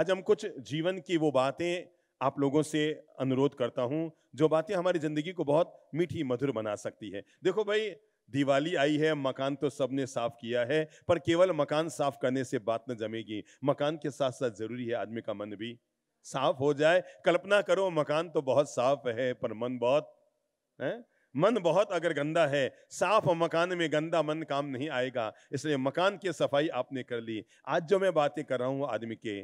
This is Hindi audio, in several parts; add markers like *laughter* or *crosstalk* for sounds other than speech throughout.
आज हम कुछ जीवन की वो बातें आप लोगों से अनुरोध करता हूँ जो बातें हमारी ज़िंदगी को बहुत मीठी मधुर बना सकती है देखो भाई दिवाली आई है मकान तो सबने साफ किया है पर केवल मकान साफ करने से बात न जमेगी मकान के साथ साथ ज़रूरी है आदमी का मन भी साफ हो जाए कल्पना करो मकान तो बहुत साफ है पर मन बहुत है मन बहुत अगर गंदा है साफ मकान में गंदा मन काम नहीं आएगा इसलिए मकान की सफाई आपने कर ली आज जो मैं बातें कर रहा हूँ आदमी के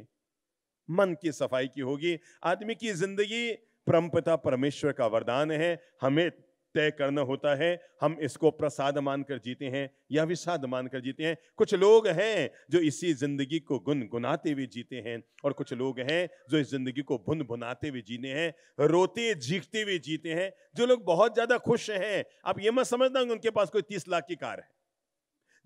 मन की सफाई की होगी आदमी की जिंदगी परमपिता परमेश्वर का वरदान है हमें तय करना होता है हम इसको प्रसाद मानकर जीते हैं या विषाद मानकर जीते हैं कुछ लोग हैं जो इसी जिंदगी को गुनगुनाते हुए जीते हैं और कुछ लोग हैं जो इस जिंदगी को भुन भुनाते हुए जीने हैं रोते जीखते हुए जीते हैं जो लोग बहुत ज़्यादा खुश हैं आप ये मत समझना उनके पास कोई तीस लाख की कार है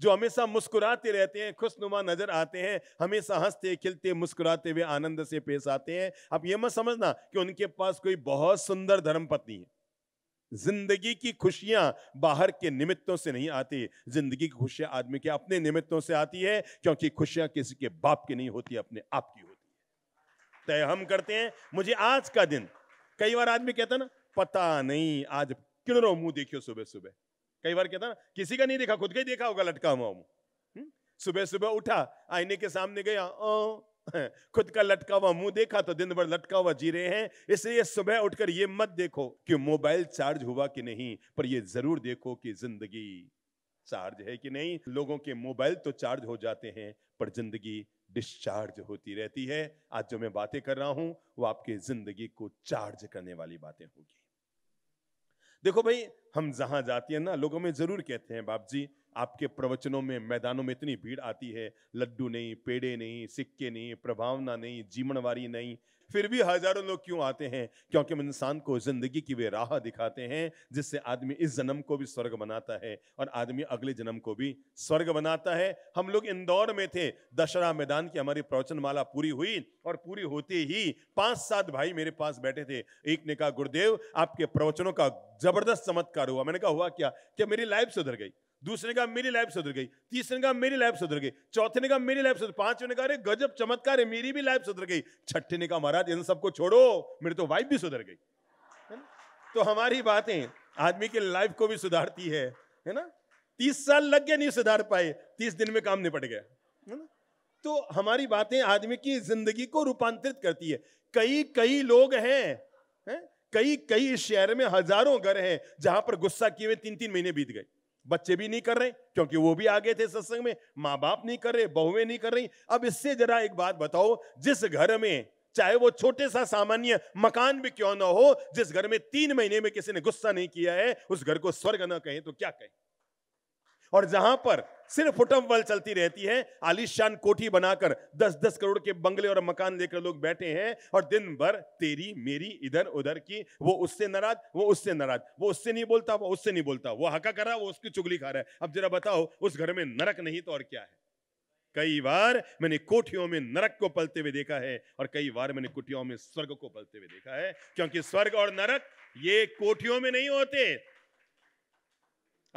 जो हमेशा मुस्कुराते रहते हैं खुशनुमा नजर आते हैं हमेशा हंसते खिलते मुस्कुराते हुए आनंद से पेश आते हैं आप ये मत समझना कि उनके पास कोई बहुत सुंदर धर्म पत्नी है जिंदगी की खुशियां बाहर के निमित्तों से नहीं आती जिंदगी की खुशियां आदमी के अपने निमित्तों से आती है क्योंकि खुशियां किसी के बाप की नहीं होती अपने आप की होती है तय हम करते हैं मुझे आज का दिन कई बार आदमी कहता ना पता नहीं आज किनरों मुंह देखियो सुबह सुबह कई बार कहता ना किसी का नहीं देखा खुद का ही देखा होगा लटका हुआ मुंह हम्म? सुबह सुबह उठा आईने के सामने गया ओ, अं, खुद का लटका हुआ मुंह देखा तो दिन भर लटका हुआ जी रहे हैं इसलिए सुबह उठकर ये मत देखो कि मोबाइल चार्ज हुआ कि नहीं पर ये जरूर देखो कि जिंदगी चार्ज है कि नहीं लोगों के मोबाइल तो चार्ज हो जाते हैं पर जिंदगी डिस्चार्ज होती रहती है आज जो मैं बातें कर रहा हूं वो आपके जिंदगी को चार्ज करने वाली बातें होगी देखो भाई हम जहां जाते हैं ना लोगों में जरूर कहते हैं बाप जी आपके प्रवचनों में मैदानों में इतनी भीड़ आती है लड्डू नहीं पेड़े नहीं सिक्के नहीं प्रभावना नहीं जीवनवारी नहीं फिर भी हजारों लोग क्यों आते हैं क्योंकि हम इंसान को जिंदगी की वे राह दिखाते हैं जिससे आदमी इस जन्म को भी स्वर्ग बनाता है और आदमी अगले जन्म को भी स्वर्ग बनाता है हम लोग इंदौर में थे दशहरा मैदान की हमारी प्रवचन माला पूरी हुई और पूरी होते ही पांच सात भाई मेरे पास बैठे थे एक ने कहा गुरुदेव आपके प्रवचनों का जबरदस्त चमत्कार हुआ मैंने कहा हुआ क्या क्या मेरी लाइफ सुधर गई दूसरे का मेरी लाइफ सुधर गई तीसरे का मेरी लाइफ सुधर गई चौथे ने कहा मेरी लाइफ सुधर पांचवे ने कहा अरे गजब चमत्कार है मेरी भी लाइफ सुधर गई छठे ने कहा महाराज इन सबको छोड़ो मेरी तो वाइफ भी सुधर गई तो हमारी बातें आदमी की लाइफ को भी सुधारती है है ना तीस साल लग गया नहीं सुधार पाए तीस दिन में काम निपट गया है ना तो हमारी बातें आदमी की जिंदगी को रूपांतरित करती है कई कई लोग हैं है? कई कई शहर में हजारों घर हैं जहां पर गुस्सा किए हुए तीन तीन महीने बीत गए बच्चे भी नहीं कर रहे क्योंकि वो भी आगे थे सत्संग में माँ बाप नहीं कर रहे बहुएं नहीं कर रही अब इससे जरा एक बात बताओ जिस घर में चाहे वो छोटे सा सामान्य मकान भी क्यों ना हो जिस घर में तीन महीने में किसी ने गुस्सा नहीं किया है उस घर को स्वर्ग ना कहें तो क्या कहें और जहां पर सिर्फ उठमबल चलती रहती है आलिशान कोठी बनाकर दस दस करोड़ के बंगले और मकान लेकर लोग बैठे हैं और दिन भर तेरी मेरी इधर उधर की वो उससे नाराज वो उससे नाराज वो उससे नहीं बोलता वो उससे नहीं बोलता वो हका कर रहा वो उसकी चुगली खा रहा है अब जरा बताओ उस घर में नरक नहीं तो और क्या है कई बार मैंने कोठियों में नरक को पलते हुए देखा है और कई बार मैंने कुटियों में स्वर्ग को पलते हुए देखा है क्योंकि स्वर्ग और नरक ये कोठियों में नहीं होते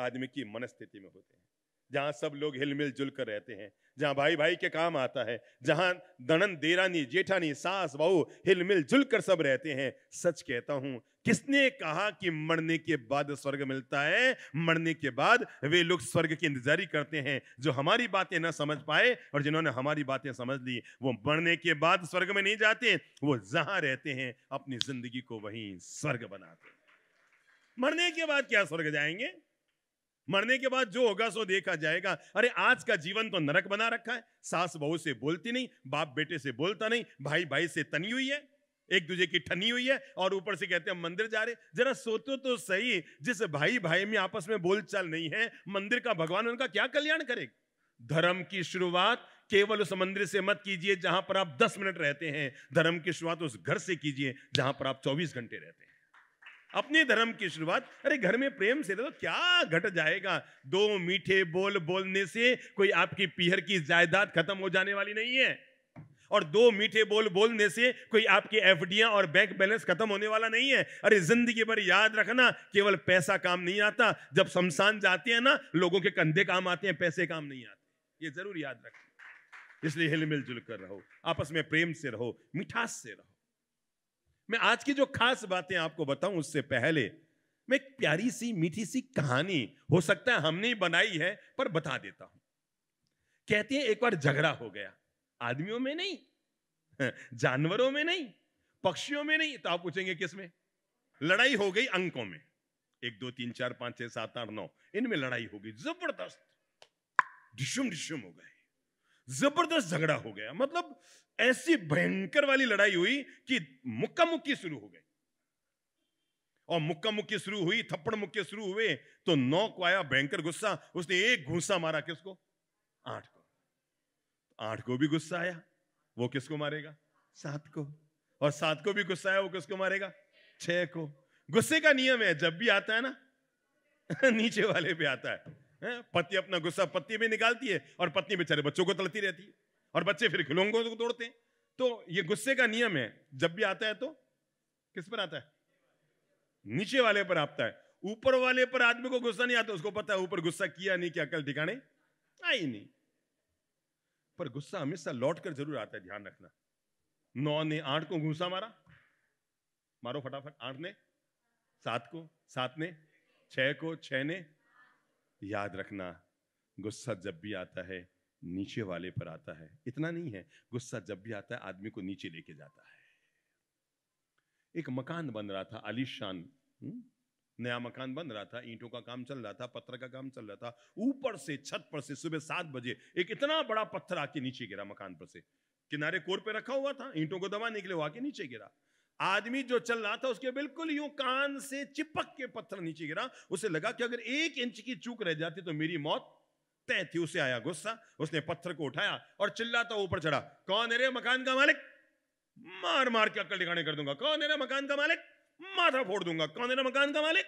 आदमी की मनस्थिति में होते हैं जहाँ सब लोग हिलमिल जुल कर रहते हैं जहाँ भाई भाई के काम आता है जहाँ दणन देरानी जेठानी सास बहू हिलमिल जुल कर सब रहते हैं सच कहता हूँ किसने कहा कि मरने के बाद स्वर्ग मिलता है मरने के बाद वे लोग स्वर्ग की इंतजारी करते हैं जो हमारी बातें ना समझ पाए और जिन्होंने हमारी बातें समझ ली वो मरने के बाद स्वर्ग में नहीं जाते वो जहां रहते हैं अपनी जिंदगी को वहीं स्वर्ग बनाते हैं मरने के बाद क्या स्वर्ग जाएंगे मरने के बाद जो होगा सो देखा जाएगा अरे आज का जीवन तो नरक बना रखा है सास बहू से बोलती नहीं बाप बेटे से बोलता नहीं भाई भाई से तनी हुई है एक दूसरे की ठनी हुई है और ऊपर से कहते हैं मंदिर जा रहे जरा सोचो तो सही जिस भाई भाई में आपस में बोलचाल नहीं है मंदिर का भगवान उनका क्या कल्याण करेगा धर्म की शुरुआत केवल उस मंदिर से मत कीजिए जहां पर आप दस मिनट रहते हैं धर्म की शुरुआत उस घर से कीजिए जहां पर आप चौबीस घंटे रहते हैं अपने धर्म की शुरुआत अरे घर में प्रेम से तो क्या घट जाएगा दो मीठे बोल बोलने से कोई आपकी पीहर की जायदाद खत्म हो जाने वाली नहीं है और दो मीठे बोल बोलने से कोई आपकी एफ और बैंक बैलेंस खत्म होने वाला नहीं है अरे जिंदगी भर याद रखना केवल पैसा काम नहीं आता जब शमशान जाते हैं ना लोगों के कंधे काम आते हैं पैसे काम नहीं आते ये जरूर याद रखना इसलिए हिल मिलजुल कर रहो आपस में प्रेम से रहो मिठास से रहो मैं आज की जो खास बातें आपको बताऊं उससे पहले मैं एक प्यारी सी मीठी सी कहानी हो सकता है हमने ही बनाई है पर बता देता हूं कहती है एक बार झगड़ा हो गया आदमियों में नहीं *laughs* जानवरों में नहीं पक्षियों में नहीं तो आप पूछेंगे किस में लड़ाई हो गई अंकों में एक दो तीन चार पांच छह सात आठ नौ इनमें लड़ाई हो गई जबरदस्त डिशुम डिशुम हो गए जबरदस्त झगड़ा हो गया मतलब ऐसी भयंकर वाली लड़ाई हुई कि मुक्का मुक्की शुरू हो गई और मुक्का मुक्की शुरू हुई थप्पड़ मुक्के शुरू हुए तो नौ को आया भयंकर गुस्सा उसने एक घूसा मारा किसको आठ को आठ को भी गुस्सा आया वो किसको मारेगा सात को और सात को भी गुस्सा आया वो किसको मारेगा छह को गुस्से का नियम है जब भी आता है ना *laughs* नीचे वाले पे आता है है पति अपना गुस्सा पत्नी भी निकालती है और पत्नी बेचारे बच्चों को तलती रहती है और बच्चे फिर खिलौंगों को तोड़ते हैं तो ये गुस्से का नियम है जब भी आता है तो किस पर आता है नीचे वाले पर आता है ऊपर वाले पर आदमी को गुस्सा नहीं आता उसको पता है ऊपर गुस्सा किया नहीं क्या कल ठिकाने आई नहीं पर गुस्सा हमेशा लौट कर जरूर आता है ध्यान रखना नौ ने आठ को घूसा मारा मारो फटाफट आठ ने सात को सात ने छह को छह ने याद रखना गुस्सा जब भी आता है नीचे वाले पर आता है इतना नहीं है गुस्सा जब भी आता है आदमी को नीचे लेके जाता है एक मकान बन रहा था आलिशान हम्म? नया मकान बन रहा था ईंटों का काम चल रहा था पत्थर का काम चल रहा था ऊपर से छत पर से सुबह सात बजे एक इतना बड़ा पत्थर आके नीचे गिरा मकान पर से किनारे कोर पे रखा हुआ था ईंटों को दबाने के लिए आके नीचे गिरा आदमी जो चल रहा था उसके बिल्कुल यूं कान से चिपक के पत्थर नीचे गिरा उसे लगा कि अगर एक इंच की चूक रह जाती तो मेरी मौत तय थी उसे आया गुस्सा उसने पत्थर को उठाया और चिल्लाता ऊपर चढ़ा कौन है रे मकान का मालिक मार मार के अक्ल ठिकाने कर दूंगा कौन है रे मकान का मालिक माथा फोड़ दूंगा कौन है रे मकान का मालिक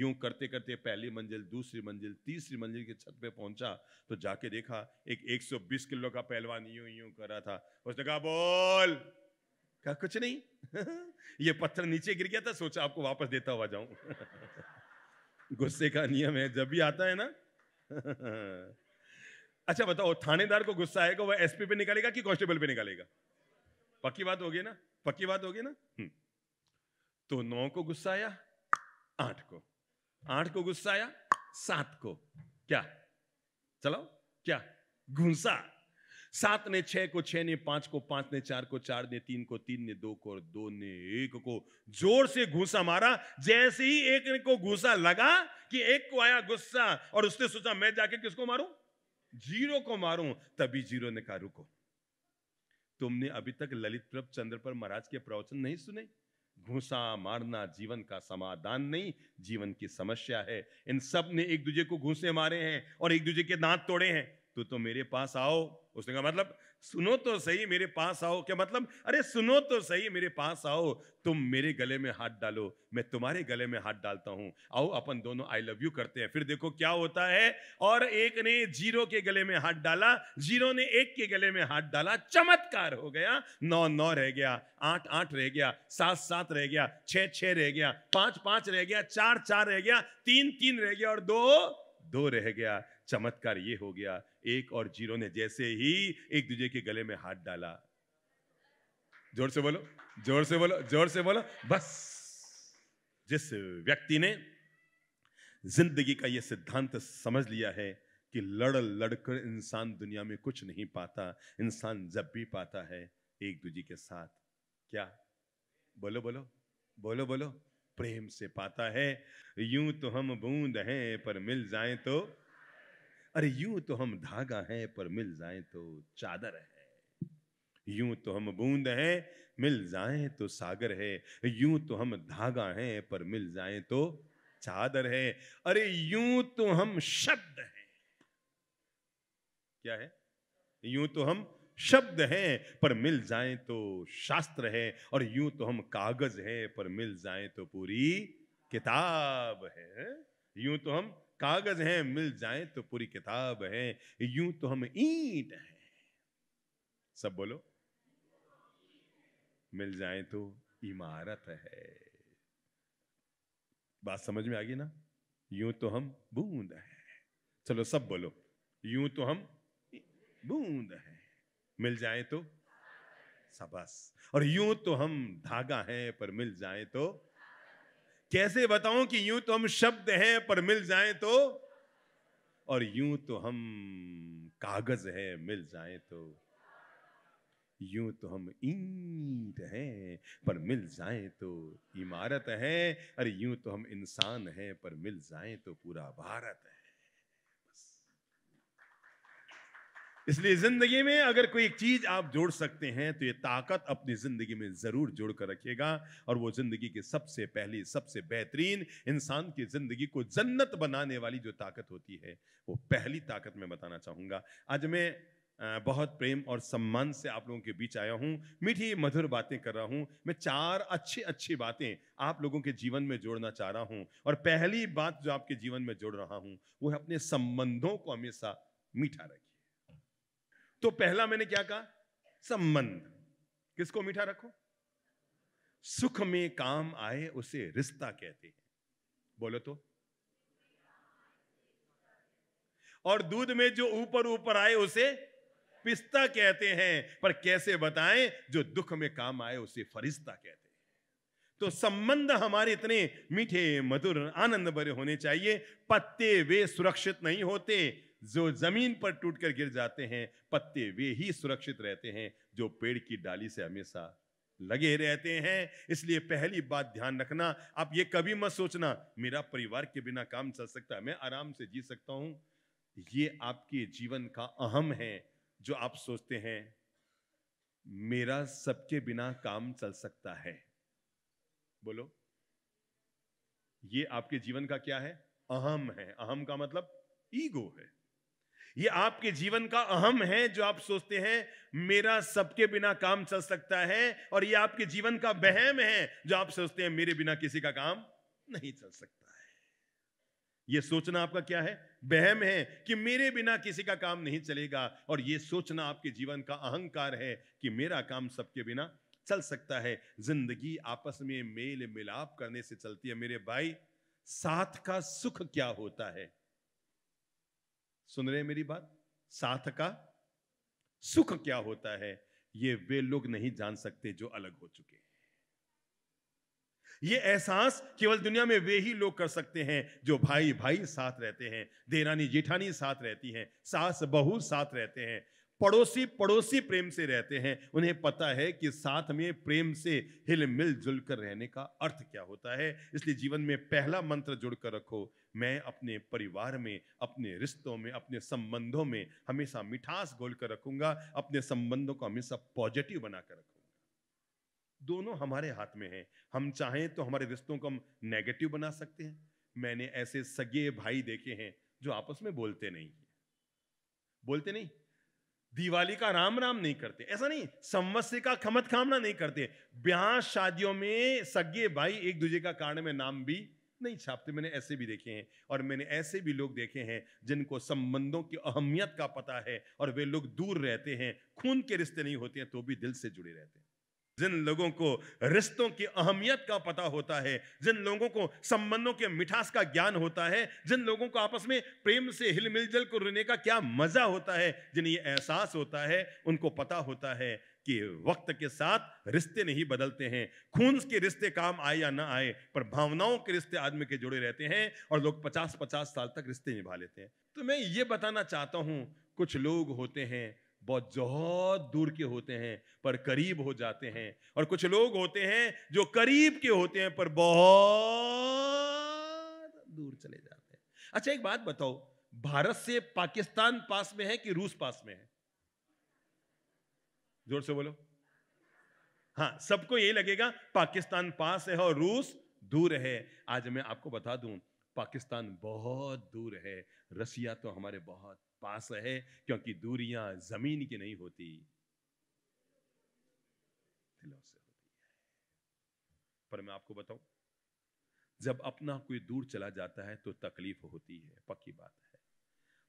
यूं करते करते पहली मंजिल दूसरी मंजिल तीसरी मंजिल की छत पे पहुंचा तो जाके देखा एक 120 किलो का पहलवान यूं यूं कर रहा था उसने कहा बोल कहा कुछ नहीं *laughs* ये पत्थर नीचे गिर गया था सोचा आपको वापस देता हुआ जाऊं *laughs* गुस्से का नियम है जब भी आता है ना *laughs* अच्छा बताओ थानेदार को गुस्सा आएगा वह एसपी पे निकालेगा कि कांस्टेबल पे निकालेगा पक्की बात होगी ना पक्की बात होगी ना हम्म। तो नौ को गुस्सा आया आठ को आठ को गुस्सा आया सात को क्या चलो क्या घुंसा सात ने छह को छह ने पांच को पांच ने चार को चार ने तीन को तीन ने दो को और दो ने एक को जोर से घूसा मारा जैसे ही एक को घूसा लगा कि एक को आया गुस्सा और उसने सोचा मैं जाके किसको मारू जीरो को मारू तभी जीरो ने कहा रुको तुमने अभी तक ललित प्रभ चंद्र पर महाराज के प्रवचन नहीं सुने घुसा मारना जीवन का समाधान नहीं जीवन की समस्या है इन सब ने एक दूसरे को घूसे मारे हैं और एक दूसरे के दांत तोड़े हैं तू तो मेरे पास आओ उसने कहा मतलब सुनो तो सही मेरे पास आओ क्या मतलब अरे सुनो तो सही मेरे पास आओ तुम मेरे गले में हाथ डालो मैं तुम्हारे गले में हाथ डालता हूं आओ अपन दोनों आई लव यू करते हैं फिर देखो क्या होता है और एक ने जीरो के गले में हाथ डाला जीरो ने एक के गले में हाथ डाला चमत्कार हो गया नौ नौ रह गया आठ आठ रह गया सात सात रह गया छह छह रह गया पांच पांच रह गया चार चार रह गया तीन तीन रह गया और दो दो रह गया चमत्कार ये हो गया एक और जीरो ने जैसे ही एक दूसरे के गले में हाथ डाला जोर से बोलो जोर से बोलो जोर से बोलो बस जिस व्यक्ति ने जिंदगी का यह सिद्धांत समझ लिया है कि लड़ लड़कर इंसान दुनिया में कुछ नहीं पाता इंसान जब भी पाता है एक दूजे के साथ क्या बोलो बोलो बोलो बोलो प्रेम से पाता है यूं तो हम बूंद हैं पर मिल जाए तो अरे यूं तो हम धागा हैं पर मिल जाए तो चादर है यूं तो हम बूंद हैं मिल जाए तो सागर है यूं तो हम धागा हैं पर मिल जाए तो चादर है अरे यूं तो हम शब्द हैं क्या है यूं तो हम शब्द हैं पर मिल जाए तो शास्त्र है और यूं तो हम कागज हैं पर मिल जाए तो पूरी किताब है यूं तो हम कागज हैं मिल जाए तो पूरी किताब है यूं तो हम ईट हैं सब बोलो मिल जाए तो इमारत है बात समझ में आ गई ना यूं तो हम बूंद हैं चलो सब बोलो यूं तो हम बूंद हैं मिल जाए तो सबस और यूं तो हम धागा हैं पर मिल जाए तो कैसे बताऊं कि यूं तो हम शब्द हैं पर मिल जाएं तो और यूं तो हम कागज हैं मिल जाएं तो यूं तो हम ईंट हैं पर मिल जाएं तो इमारत है और यूं तो हम इंसान हैं पर मिल जाएं तो पूरा भारत है इसलिए जिंदगी में अगर कोई एक चीज आप जोड़ सकते हैं तो ये ताकत अपनी जिंदगी में जरूर जोड़ कर रखिएगा और वो जिंदगी की सबसे पहली सबसे बेहतरीन इंसान की जिंदगी को जन्नत बनाने वाली जो ताकत होती है वो पहली ताकत मैं बताना चाहूँगा आज मैं बहुत प्रेम और सम्मान से आप लोगों के बीच आया हूँ मीठी मधुर बातें कर रहा हूँ मैं चार अच्छी अच्छी बातें आप लोगों के जीवन में जोड़ना चाह रहा हूँ और पहली बात जो आपके जीवन में जोड़ रहा हूँ वो है अपने संबंधों को हमेशा मीठा रखें तो पहला मैंने क्या कहा संबंध किसको मीठा रखो सुख में काम आए उसे रिश्ता कहते हैं बोलो तो और दूध में जो ऊपर ऊपर आए उसे पिस्ता कहते हैं पर कैसे बताएं जो दुख में काम आए उसे फरिश्ता कहते हैं तो संबंध हमारे इतने मीठे मधुर आनंद भरे होने चाहिए पत्ते वे सुरक्षित नहीं होते जो जमीन पर टूटकर गिर जाते हैं पत्ते वे ही सुरक्षित रहते हैं जो पेड़ की डाली से हमेशा लगे रहते हैं इसलिए पहली बात ध्यान रखना आप ये कभी मत सोचना मेरा परिवार के बिना काम चल सकता है मैं आराम से जी सकता हूं ये आपके जीवन का अहम है जो आप सोचते हैं मेरा सबके बिना काम चल सकता है बोलो ये आपके जीवन का क्या है अहम है अहम का मतलब ईगो है ये आपके जीवन का अहम है जो आप सोचते हैं मेरा सबके बिना काम चल सकता है और ये आपके जीवन का बहम है जो आप सोचते हैं मेरे बिना किसी का काम नहीं चल सकता है ये सोचना आपका क्या है बहम है कि मेरे बिना किसी का काम नहीं चलेगा और ये सोचना आपके जीवन का अहंकार है कि मेरा काम सबके बिना चल सकता है जिंदगी आपस में मेल मिलाप करने से चलती है मेरे भाई साथ का सुख क्या होता है सुन रहे हैं मेरी बात साथ का सुख क्या होता है ये वे लोग नहीं जान सकते जो अलग हो चुके हैं ये एहसास केवल दुनिया में वे ही लोग कर सकते हैं जो भाई भाई साथ रहते हैं देरानी जेठानी साथ रहती हैं सास बहू साथ रहते हैं पड़ोसी पड़ोसी प्रेम से रहते हैं उन्हें पता है कि साथ में प्रेम से हिल मिल जुल कर रहने का अर्थ क्या होता है इसलिए जीवन में पहला मंत्र कर रखो मैं अपने परिवार में अपने रिश्तों में अपने संबंधों में हमेशा मिठास घोल कर रखूंगा अपने संबंधों को हमेशा पॉजिटिव बनाकर रखूंगा दोनों हमारे हाथ में है हम चाहें तो हमारे रिश्तों को हम नेगेटिव बना सकते हैं मैंने ऐसे सगे भाई देखे हैं जो आपस में बोलते नहीं बोलते नहीं दिवाली का राम राम नहीं करते ऐसा नहीं संवत्सर का खमत खामना नहीं करते ब्याह शादियों में सगे भाई एक दूसरे का कारण में नाम भी नहीं छापते मैंने ऐसे भी देखे हैं और मैंने ऐसे भी लोग देखे हैं जिनको संबंधों की अहमियत का पता है और वे लोग दूर रहते हैं खून के रिश्ते नहीं होते हैं तो भी दिल से जुड़े रहते हैं जिन लोगों को रिश्तों की अहमियत का पता होता है जिन लोगों को संबंधों के मिठास का ज्ञान होता है जिन लोगों को आपस में प्रेम से हिलमिल जल को रहने का क्या मज़ा होता है जिन्हें ये एहसास होता है उनको पता होता है कि वक्त के साथ रिश्ते नहीं बदलते हैं खून के रिश्ते काम आए या ना आए पर भावनाओं के रिश्ते आदमी के जुड़े रहते हैं और लोग पचास पचास साल तक रिश्ते निभा लेते हैं तो मैं ये बताना चाहता हूँ कुछ लोग होते हैं बहुत बहुत दूर के होते हैं पर करीब हो जाते हैं और कुछ लोग होते हैं जो करीब के होते हैं पर बहुत दूर चले जाते हैं अच्छा एक बात बताओ भारत से पाकिस्तान पास में है कि रूस पास में है जोर से बोलो हाँ सबको यही लगेगा पाकिस्तान पास है और रूस दूर है आज मैं आपको बता दूं पाकिस्तान बहुत दूर है रसिया तो हमारे बहुत पास है क्योंकि दूरियां जमीन की नहीं होती दिलों से होती है पर मैं आपको बताऊं जब अपना कोई दूर चला जाता है तो तकलीफ होती है पक्की बात है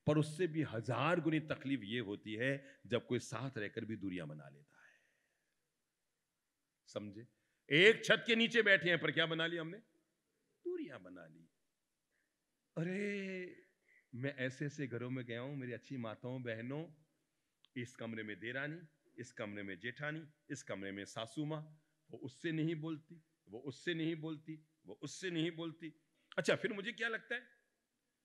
पर उससे भी हजार गुनी तकलीफ ये होती है जब कोई साथ रहकर भी दूरियां बना लेता है समझे एक छत के नीचे बैठे हैं पर क्या बना लिया हमने दूरियां बना ली अरे मैं ऐसे ऐसे घरों में गया हूँ मेरी अच्छी माताओं बहनों इस कमरे में देरानी इस कमरे में जेठानी इस कमरे में सासू माँ वो उससे नहीं बोलती वो उससे नहीं बोलती वो उससे नहीं बोलती अच्छा फिर मुझे क्या लगता है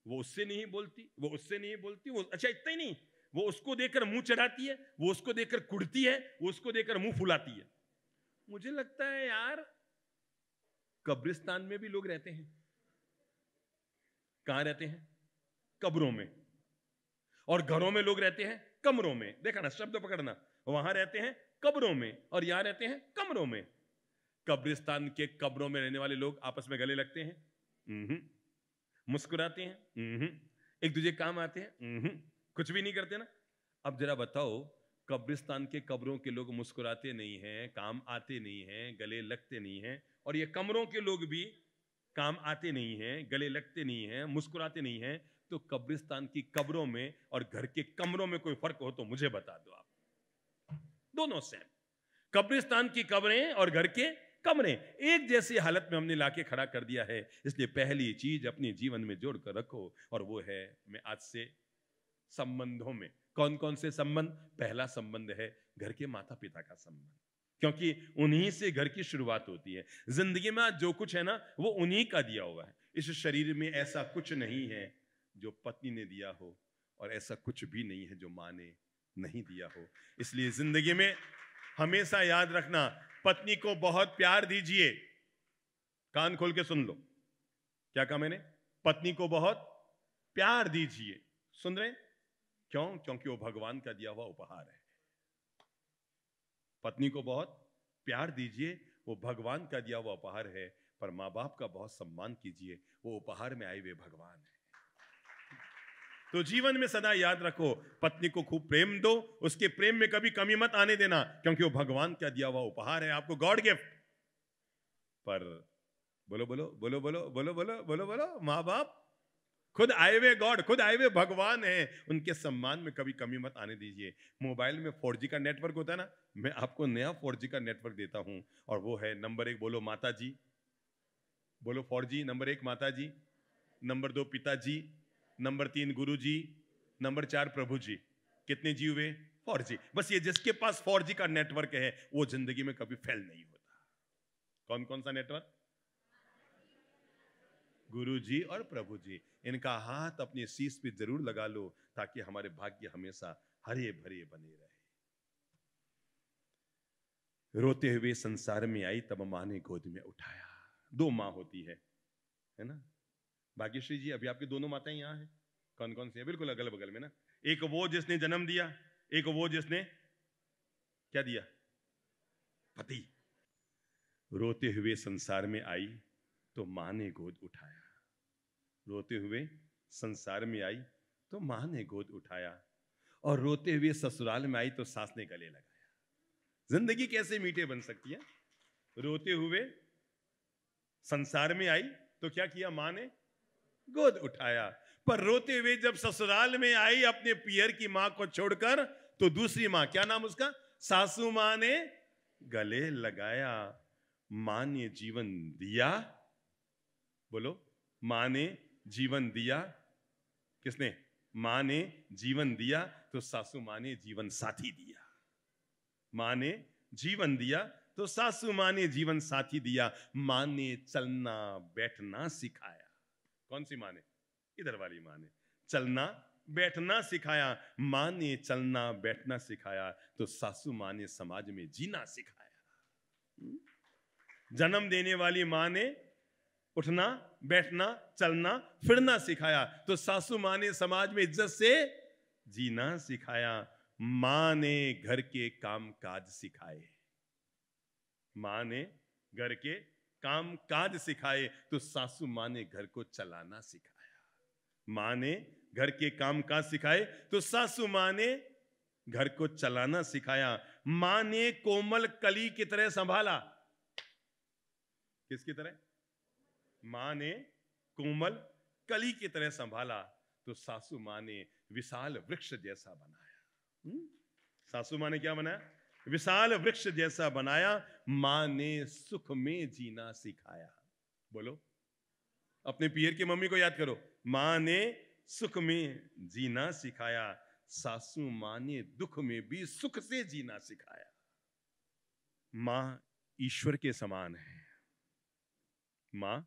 वो उससे नहीं बोलती वो उससे नहीं बोलती वो अच्छा इतना ही नहीं वो उसको देकर मुंह चढ़ाती है वो उसको देकर कुड़ती है वो उसको देकर मुंह फुलाती है मुझे लगता है यार कब्रिस्तान में भी लोग रहते हैं कहाँ रहते हैं कब्रों में और घरों में लोग रहते हैं कमरों में देखा ना शब्द पकड़ना वहां रहते हैं कब्रों में और यहां रहते हैं कमरों में कब्रिस्तान के कब्रों में रहने वाले लोग आपस में गले लगते हैं मुस्कुराते हैं एक दूसरे काम आते हैं कुछ भी नहीं करते ना अब जरा बताओ कब्रिस्तान के कब्रों के लोग मुस्कुराते नहीं हैं काम आते नहीं हैं गले लगते नहीं हैं और ये कमरों के लोग भी काम आते नहीं हैं गले लगते नहीं हैं मुस्कुराते नहीं हैं तो कब्रिस्तान की कब्रों में और घर के कमरों में कोई फर्क हो तो मुझे बता दो आप दोनों सेम कब्रिस्तान की कब्रें और घर के कमरे एक जैसी हालत में हमने लाके खड़ा कर दिया है इसलिए पहली चीज अपने जीवन में जोड़ कर रखो और वो है मैं आज से संबंधों में कौन कौन से संबंध पहला संबंध है घर के माता पिता का संबंध क्योंकि उन्हीं से घर की शुरुआत होती है जिंदगी में आज जो कुछ है ना वो उन्हीं का दिया हुआ है इस शरीर में ऐसा कुछ नहीं है जो पत्नी ने दिया हो और ऐसा कुछ भी नहीं है जो माँ ने नहीं दिया हो इसलिए जिंदगी में हमेशा याद रखना पत्नी को बहुत प्यार दीजिए कान खोल के सुन लो क्या कहा मैंने पत्नी को बहुत प्यार दीजिए सुन रहे क्यों क्योंकि वो भगवान का दिया हुआ उपहार है पत्नी को बहुत प्यार दीजिए वो भगवान का दिया हुआ उपहार है पर माँ बाप का बहुत सम्मान कीजिए वो उपहार में आए हुए भगवान है तो जीवन में सदा याद रखो पत्नी को खूब प्रेम दो उसके प्रेम में कभी कमी मत आने देना क्योंकि वो भगवान क्या दिया हुआ उपहार है आपको गॉड गिफ्ट पर बोलो बोलो बोलो बोलो बोलो बोलो बोलो बोलो माँ बाप खुद आए हुए गॉड खुद आए हुए भगवान हैं उनके सम्मान में कभी कमी मत आने दीजिए मोबाइल में फोर का नेटवर्क होता है ना मैं आपको नया फोर का नेटवर्क देता हूँ और वो है नंबर एक बोलो माता जी बोलो फोर नंबर एक माता जी नंबर दो पिताजी नंबर तीन गुरु जी नंबर चार प्रभु जी कितने जी हुए फोर जी बस ये जिसके पास फोर जी का नेटवर्क है वो जिंदगी में कभी फेल नहीं होता कौन कौन सा नेटवर्क गुरु जी और प्रभु जी इनका हाथ अपने शीश पे जरूर लगा लो ताकि हमारे भाग्य हमेशा हरे भरे बने रहे रोते हुए संसार में आई तब मां ने गोद में उठाया दो माँ होती है है ना भाग्यश्री जी अभी आपकी दोनों माताएं यहाँ हैं कौन कौन सी है बिल्कुल अगल बगल में ना एक वो जिसने जन्म दिया एक वो जिसने क्या दिया पति रोते हुए संसार में आई तो माँ ने गोद उठाया रोते हुए संसार में आई तो मां ने गोद उठाया और रोते हुए ससुराल में आई तो सास ने गले लगाया जिंदगी कैसे मीठे बन सकती है रोते हुए संसार में आई तो क्या किया मां ने गोद उठाया पर रोते हुए जब ससुराल में आई अपने पियर की मां को छोड़कर तो दूसरी मां क्या नाम उसका सासू मां ने गले लगाया मां ने जीवन दिया बोलो मां ने जीवन दिया किसने मां ने जीवन दिया तो सासू मां ने जीवन साथी दिया मां ने जीवन दिया तो सासू मां ने जीवन साथी दिया मां ने चलना बैठना सिखाया कौन सी माँ ने इधर वाली माने ने चलना बैठना सिखाया माँ ने चलना बैठना सिखाया तो सासू माँ ने समाज में जीना सिखाया हम्म? जन्म देने वाली माँ ने उठना बैठना चलना फिरना सिखाया तो सासू माँ ने समाज में इज्जत से जीना सिखाया माँ ने घर के काम काज सिखाए माँ ने घर के काम काज सिखाए तो सासू माँ ने घर को चलाना सिखाया माँ ने घर के काम काज सिखाए तो सासू माँ ने घर को चलाना सिखाया माँ ने कोमल कली की तरह संभाला किसकी तरह माँ ने कोमल कली की तरह संभाला तो सासू माँ ने विशाल वृक्ष जैसा बनाया हम्म, सासू माँ ने क्या बनाया विशाल वृक्ष जैसा बनाया मां ने सुख में जीना सिखाया बोलो अपने पियर की मम्मी को याद करो मां ने सुख में जीना सिखाया सासू मां ने दुख में भी सुख से जीना सिखाया मां ईश्वर के समान है मां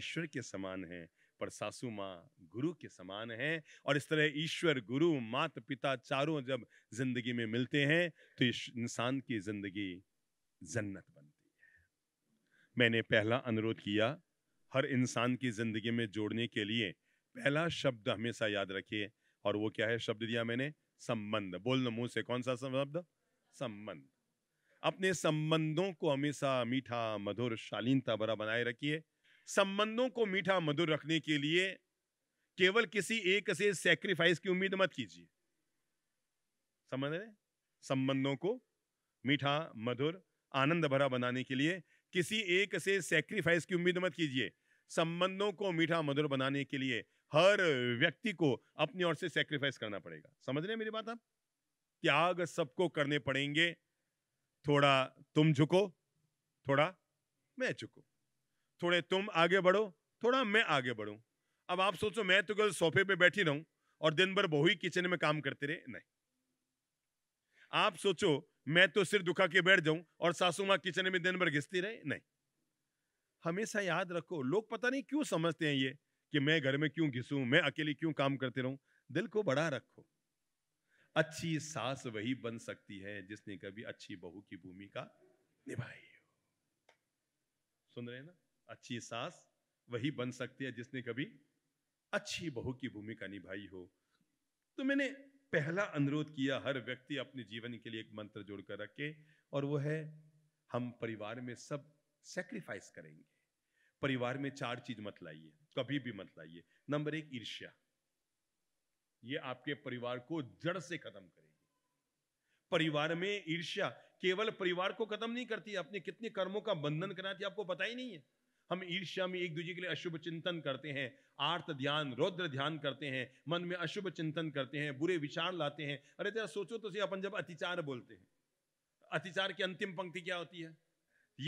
ईश्वर के समान है पर सासू माँ गुरु के समान है और इस तरह ईश्वर गुरु मात पिता चारों जब जिंदगी में मिलते हैं तो इंसान की जिंदगी जन्नत बनती है मैंने पहला अनुरोध किया हर इंसान की जिंदगी में जोड़ने के लिए पहला शब्द हमेशा याद रखिए और वो क्या है शब्द दिया मैंने संबंध बोल मुंह से कौन सा शब्द संबंध अपने संबंधों को हमेशा मीठा मधुर शालीनता भरा बनाए रखिए संबंधों को मीठा मधुर रखने के लिए केवल किसी एक से सेक्रीफाइस की उम्मीद मत कीजिए समझ रहे संबंधों को मीठा मधुर आनंद भरा बनाने के लिए किसी एक से सेक्रीफाइस की उम्मीद मत कीजिए संबंधों को मीठा मधुर बनाने के लिए हर व्यक्ति को अपनी ओर से सेक्रीफाइस करना पड़ेगा समझ रहे मेरी बात आप त्याग सबको करने पड़ेंगे थोड़ा तुम झुको थोड़ा मैं झुकू थोड़े तुम आगे बढ़ो थोड़ा मैं आगे बढ़ूं अब आप सोचो मैं तो कल सोफे पे बैठी रहूं और दिन भर बहु ही किचन में काम करते रहे नहीं आप सोचो मैं तो सिर दुखा के बैठ जाऊं और सासू माँ किचन में दिन भर घिसती रहे नहीं हमेशा याद रखो लोग पता नहीं क्यों समझते हैं ये कि मैं घर में क्यों घिसूं मैं अकेली क्यों काम करते रहूं दिल को बड़ा रखो अच्छी सास वही बन सकती है जिसने कभी अच्छी बहू की भूमिका निभाई हो सुन रहे हैं ना अच्छी सास वही बन सकती है जिसने कभी अच्छी बहू की भूमिका निभाई हो तो मैंने पहला अनुरोध किया हर व्यक्ति अपने जीवन के लिए एक मंत्र जोड़ कर रखे और वो है हम परिवार में सब सेक्रीफाइस करेंगे परिवार में चार चीज मत लाइए कभी भी मत लाइए नंबर एक ईर्ष्या ये आपके परिवार को जड़ से खत्म करेगी परिवार में ईर्ष्या केवल परिवार को खत्म नहीं करती अपने कितने कर्मों का बंधन कराती आपको पता ही नहीं है हम ईर्ष्या में एक दूसरे के लिए अशुभ चिंतन करते हैं आर्त ध्यान रौद्र ध्यान करते हैं मन में अशुभ चिंतन करते हैं बुरे विचार लाते हैं अरे जरा सोचो तो से अपन जब अतिचार बोलते हैं अतिचार की अंतिम पंक्ति क्या होती है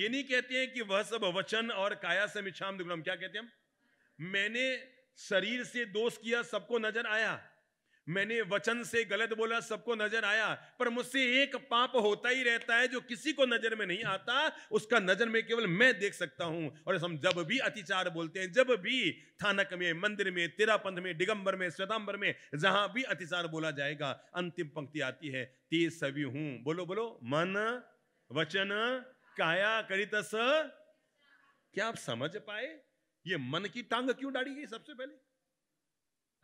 ये नहीं कहते हैं कि वह सब वचन और काया से मिछाम दुग्रम क्या कहते हैं हम मैंने शरीर से दोष किया सबको नजर आया मैंने वचन से गलत बोला सबको नजर आया पर मुझसे एक पाप होता ही रहता है जो किसी को नजर में नहीं आता उसका नजर में केवल मैं देख सकता हूं और हम जब भी अतिचार बोलते हैं जब भी थानक में मंदिर में तेरापंथ में दिगंबर में श्वेतांबर में जहां भी अतिचार बोला जाएगा अंतिम पंक्ति आती है तेज सभी हूं बोलो बोलो मन वचन काया करित क्या आप समझ पाए ये मन की टांग क्यों डाली गई सबसे पहले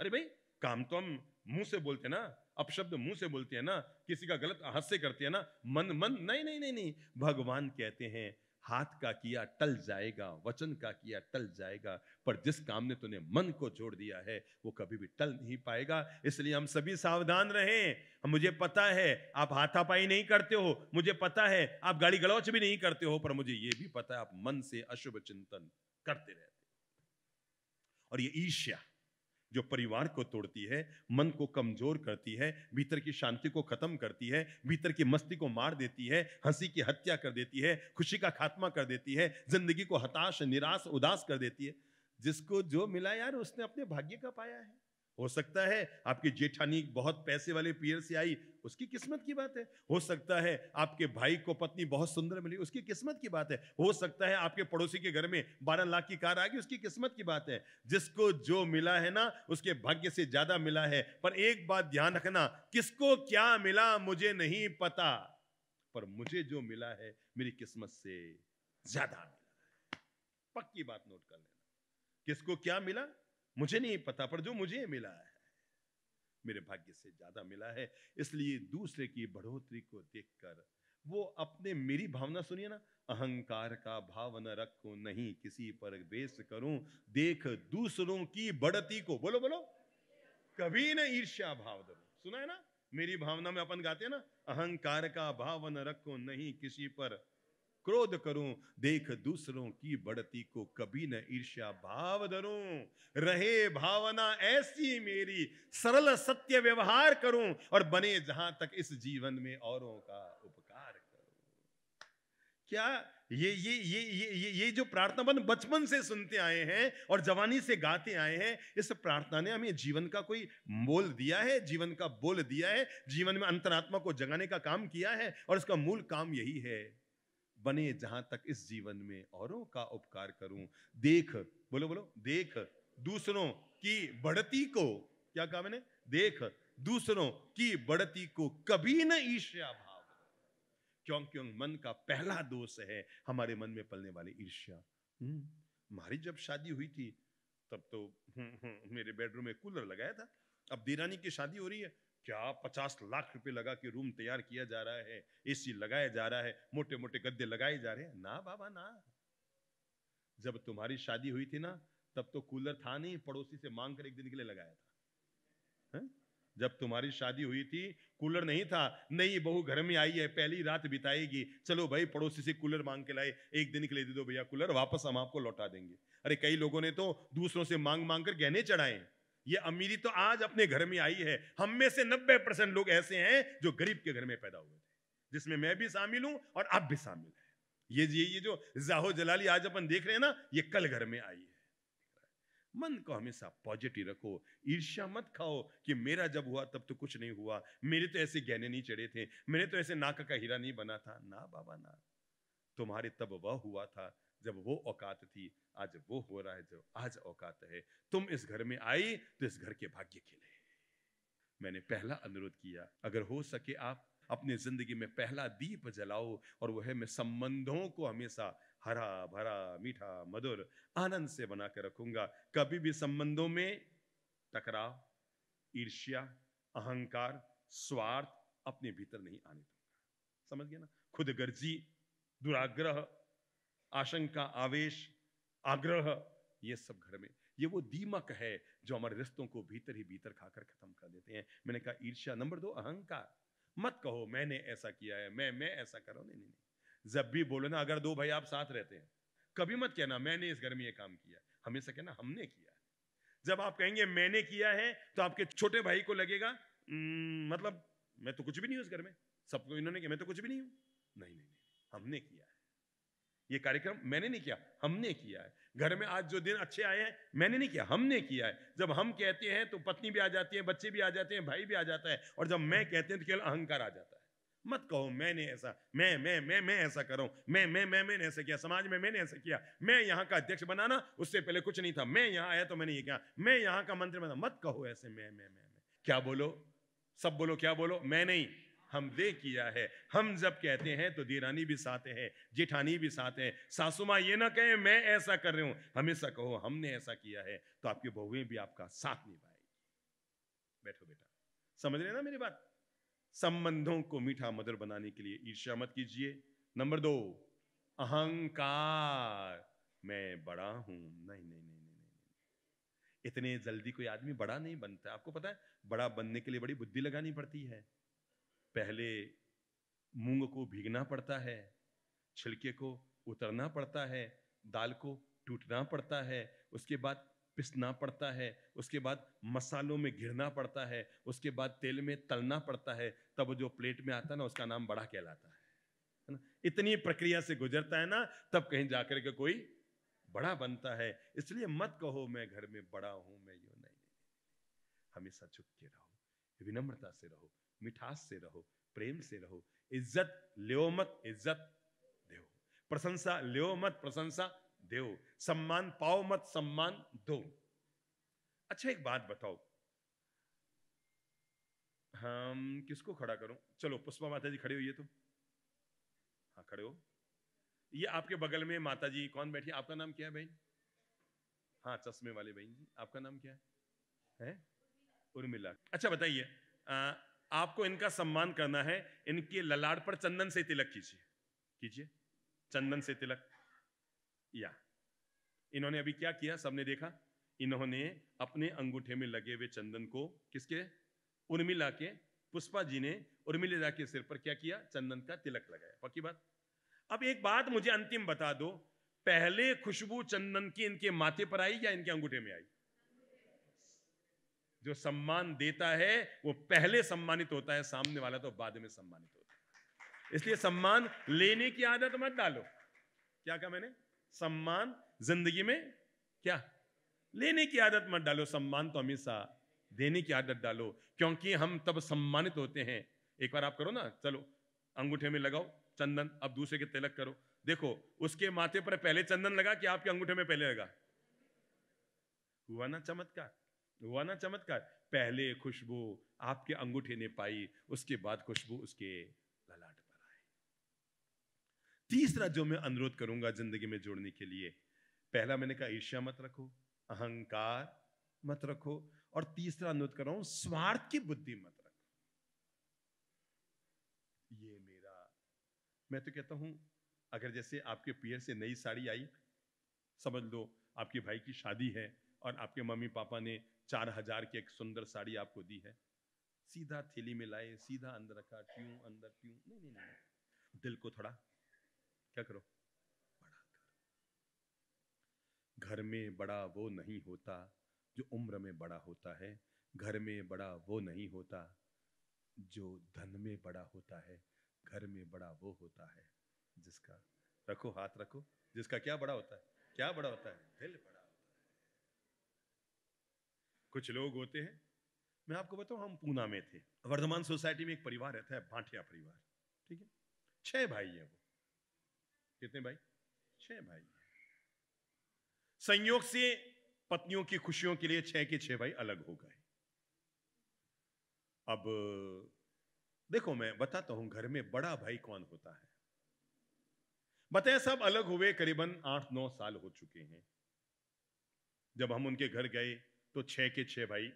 अरे भाई काम तो हम मुंह से बोलते हैं ना अपशब्द मुंह से बोलते हैं ना किसी का गलत हास्य करते हैं ना मन मन नहीं नहीं नहीं नहीं भगवान कहते हैं हाथ का किया टल जाएगा वचन का किया टल जाएगा पर जिस काम ने तूने मन को जोड़ दिया है वो कभी भी टल नहीं पाएगा इसलिए हम सभी सावधान रहें मुझे पता है आप हाथापाई नहीं करते हो मुझे पता है आप गाड़ी गलौच भी नहीं करते हो पर मुझे ये भी पता है आप मन से अशुभ चिंतन करते रहते और ये ईर्ष्या जो परिवार को तोड़ती है मन को कमजोर करती है भीतर की शांति को खत्म करती है भीतर की मस्ती को मार देती है हंसी की हत्या कर देती है खुशी का खात्मा कर देती है जिंदगी को हताश निराश उदास कर देती है जिसको जो मिला यार उसने अपने भाग्य का पाया है हो सकता है आपकी जेठानी बहुत पैसे वाले पियर से आई उसकी किस्मत की बात है हो सकता है आपके भाई को पत्नी बहुत सुंदर मिली उसकी किस्मत की बात है हो सकता है आपके पड़ोसी के घर में बारह लाख की कार आ गई उसकी किस्मत की बात है जिसको जो मिला है ना उसके भाग्य से ज्यादा मिला है पर एक बात ध्यान रखना किसको क्या मिला मुझे नहीं पता पर मुझे जो मिला है मेरी किस्मत से ज्यादा मिला पक्की बात नोट कर लेना किसको क्या मिला मुझे नहीं पता पर जो मुझे मिला है मेरे भाग्य से ज्यादा मिला है इसलिए दूसरे की बढ़ोतरी को देखकर वो अपने मेरी भावना सुनिए ना अहंकार का भाव न रखो नहीं किसी पर द्वेष करूं देख दूसरों की बढ़ती को बोलो बोलो कभी ना ईर्ष्या भाव धरो सुना है ना मेरी भावना में अपन गाते हैं ना अहंकार का भाव न रखो नहीं किसी पर क्रोध करूं देख दूसरों की बढ़ती को कभी न ईर्ष्या भाव धरूं रहे भावना ऐसी मेरी सरल सत्य व्यवहार करूं और बने जहां तक इस जीवन में औरों का उपकार करूं क्या ये ये ये ये ये, ये जो प्रार्थना बन बचपन से सुनते आए हैं और जवानी से गाते आए हैं इस प्रार्थना ने हमें जीवन का कोई मोल दिया है जीवन का बोल दिया है जीवन में अंतरात्मा को जगाने का काम किया है और इसका मूल काम यही है बने जहां तक इस जीवन में औरों का उपकार करूं देख बोलो बोलो देख दूसरों की बढ़ती को क्या कहा मैंने देख दूसरों की बढ़ती को कभी न ईर्ष्या भाव क्यों क्यों मन का पहला दोष है हमारे मन में पलने वाली ईर्ष्या हम्म, हमारी जब शादी हुई थी तब तो हुँ, हम्म, हुँ, हम्म, मेरे बेडरूम में कूलर लगाया था अब देरानी की शादी हो रही है क्या पचास लाख रुपए लगा के रूम तैयार किया जा रहा है एसी लगाया जा रहा है मोटे मोटे गद्दे लगाए जा रहे हैं ना बाबा ना जब तुम्हारी शादी हुई थी ना तब तो कूलर था नहीं पड़ोसी से मांग कर एक दिन के लिए लगाया था है? जब तुम्हारी शादी हुई थी कूलर नहीं था नई बहू घर में आई है पहली रात बिताएगी चलो भाई पड़ोसी से कूलर मांग के लाए एक दिन के लिए दे दो भैया कूलर वापस हम आपको लौटा देंगे अरे कई लोगों ने तो दूसरों से मांग मांग कर गहने चढ़ाए ये अमीरी तो आज अपने घर में आई है हम में से 90 परसेंट लोग ऐसे हैं जो गरीब के घर में पैदा हुए थे जिसमें मैं भी शामिल हूं और आप भी शामिल हैं ये ये ये जो जाहो जलाली आज अपन देख रहे हैं ना ये कल घर में आई है मन को हमेशा पॉजिटिव रखो ईर्ष्या मत खाओ कि मेरा जब हुआ तब तो कुछ नहीं हुआ मेरे तो ऐसे गहने नहीं चढ़े थे मैंने तो ऐसे नाक का हीरा नहीं बना था ना बाबा ना तुम्हारे तब वह हुआ था जब वो औकात थी आज वो हो रहा है जब आज औकात है तुम इस घर में आई तो इस घर के भाग्य खिले मैंने पहला अनुरोध किया अगर हो सके आप अपने जिंदगी में पहला दीप जलाओ और वह मैं संबंधों को हमेशा हरा भरा मीठा मधुर आनंद से बना रखूंगा कभी भी संबंधों में टकराव ईर्ष्या अहंकार स्वार्थ अपने भीतर नहीं आने दूंगा समझ गया ना खुदगर्जी दुराग्रह आशंका आवेश आग्रह ये सब घर में ये वो दीमक है जो हमारे रिश्तों को भीतर ही भीतर खाकर खत्म कर देते हैं मैंने कहा ईर्ष्या नंबर दो अहंकार मत कहो मैंने ऐसा किया है मैं मैं ऐसा करो नहीं नहीं नहीं जब भी बोलो ना अगर दो भाई आप साथ रहते हैं कभी मत कहना मैंने इस घर में ये काम किया हमेशा कहना हमने किया है जब आप कहेंगे मैंने किया है तो आपके छोटे भाई को लगेगा मतलब मैं तो कुछ भी नहीं हूं इस घर में सबको इन्होंने कहा मैं तो कुछ भी नहीं हूं नहीं नहीं नहीं हमने किया ये कार्यक्रम मैंने नहीं किया हमने किया है घर में आज जो दिन अच्छे आए हैं मैंने नहीं किया हमने किया है जब हम कहते हैं तो पत्नी भी आ जाती है बच्चे भी आ जाते हैं भाई भी आ जाता है और जब मैं कहते हैं तो केवल अहंकार आ जाता है मत कहो मैंने ऐसा मैं मैं मैं मैं ऐसा करूं मैं मैं मैं मैंने ऐसा किया समाज में मैंने ऐसा किया मैं यहाँ का अध्यक्ष बनाना उससे पहले कुछ नहीं था मैं यहाँ आया तो मैंने ये किया मैं यहाँ का मंत्री बना मत कहो ऐसे मैं मैं मैं मैं क्या बोलो सब बोलो क्या बोलो मैं नहीं हम दे किया है हम जब कहते हैं तो देरानी भी साथ है जेठानी भी साथ है सासुमा माँ ये ना कहे मैं ऐसा कर रही हूं हमेशा कहो हमने ऐसा किया है तो आपकी बहुएं भी आपका साथ निभाएगी बैठो बेटा समझ रहे ना मेरी बात संबंधों को मीठा मधुर बनाने के लिए ईर्ष्या मत कीजिए नंबर दो अहंकार मैं बड़ा हूं नहीं नहीं नहीं इतने जल्दी कोई आदमी बड़ा नहीं बनता आपको पता है बड़ा बनने के लिए बड़ी बुद्धि लगानी पड़ती है पहले मूंग को भीगना पड़ता है छिलके को उतरना पड़ता है दाल को टूटना पड़ता है उसके बाद पिसना पड़ता है उसके बाद मसालों में घिरना पड़ता है उसके बाद तेल में तलना पड़ता है तब जो प्लेट में आता है ना उसका नाम बड़ा कहलाता है ना इतनी प्रक्रिया से गुजरता है ना तब कहीं जाकर के कोई बड़ा बनता है इसलिए मत कहो मैं घर में बड़ा हूं मैं यू नहीं हमेशा चुप के रहो विनम्रता से रहो मिठास से रहो प्रेम से रहो इज्जत ल्यो मत इज्जत दो प्रशंसा ल्यो मत प्रशंसा दो सम्मान पाओ मत सम्मान दो अच्छा एक बात बताओ हम किसको खड़ा करूं चलो पुष्पा माता जी खड़े हुई है तुम हाँ खड़े हो ये आपके बगल में माता जी कौन बैठी आपका नाम क्या है बहन हाँ चश्मे वाले बहन जी आपका नाम क्या है है? उर्मिला अच्छा बताइए आपको इनका सम्मान करना है इनके ललाड पर चंदन से तिलक कीजिए कीजिए चंदन से तिलक या इन्होंने अभी क्या किया सबने देखा इन्होंने अपने अंगूठे में लगे हुए चंदन को किसके उर्मिला के पुष्पा जी ने उर्मिला के सिर पर क्या किया चंदन का तिलक लगाया पक्की बात अब एक बात मुझे अंतिम बता दो पहले खुशबू चंदन की इनके माथे पर आई या इनके अंगूठे में आई जो सम्मान देता है वो पहले सम्मानित होता है सामने वाला तो बाद में सम्मानित होता है इसलिए सम्मान लेने की आदत मत डालो क्या कहा मैंने सम्मान जिंदगी में क्या लेने की आदत मत डालो सम्मान तो हमेशा देने की आदत डालो क्योंकि हम तब सम्मानित होते हैं एक बार आप करो ना चलो अंगूठे में लगाओ चंदन अब दूसरे के तिलक करो देखो उसके माथे पर पहले चंदन लगा कि आपके अंगूठे में पहले लगा हुआ ना चमत्कार हुआ ना चमत्कार पहले खुशबू आपके अंगूठे ने पाई उसके बाद खुशबू उसके ललाट पर आई तीसरा जो मैं अनुरोध करूंगा जिंदगी में जोड़ने के लिए पहला मैंने कहा ईर्ष्या मत रखो अहंकार मत रखो और तीसरा अनुरोध कर रहा हूं स्वार्थ की बुद्धि मत रखो ये मेरा मैं तो कहता हूं अगर जैसे आपके पियर से नई साड़ी आई समझ लो आपके भाई की शादी है और आपके मम्मी पापा ने चार हजार की एक सुंदर साड़ी आपको दी है सीधा थैली में लाए सीधा अंदर रखा क्यों अंदर क्यों नहीं नहीं नहीं दिल को थोड़ा क्या करो बड़ा घर में बड़ा वो नहीं होता जो उम्र में बड़ा होता है घर में बड़ा वो नहीं होता जो धन में बड़ा होता है घर में बड़ा वो होता है जिसका रखो हाथ रखो जिसका क्या बड़ा होता है क्या बड़ा होता है दिल बड़ा कुछ लोग होते हैं मैं आपको बताऊं हम पूना में थे वर्धमान सोसाइटी में एक परिवार रहता है भाटिया परिवार ठीक है छह भाई है वो कितने भाई छह भाई संयोग से पत्नियों की खुशियों के लिए छह के छह भाई अलग हो गए अब देखो मैं बताता हूं घर में बड़ा भाई कौन होता है बताए सब अलग हुए करीबन आठ नौ साल हो चुके हैं जब हम उनके घर गए तो छः के छः भाई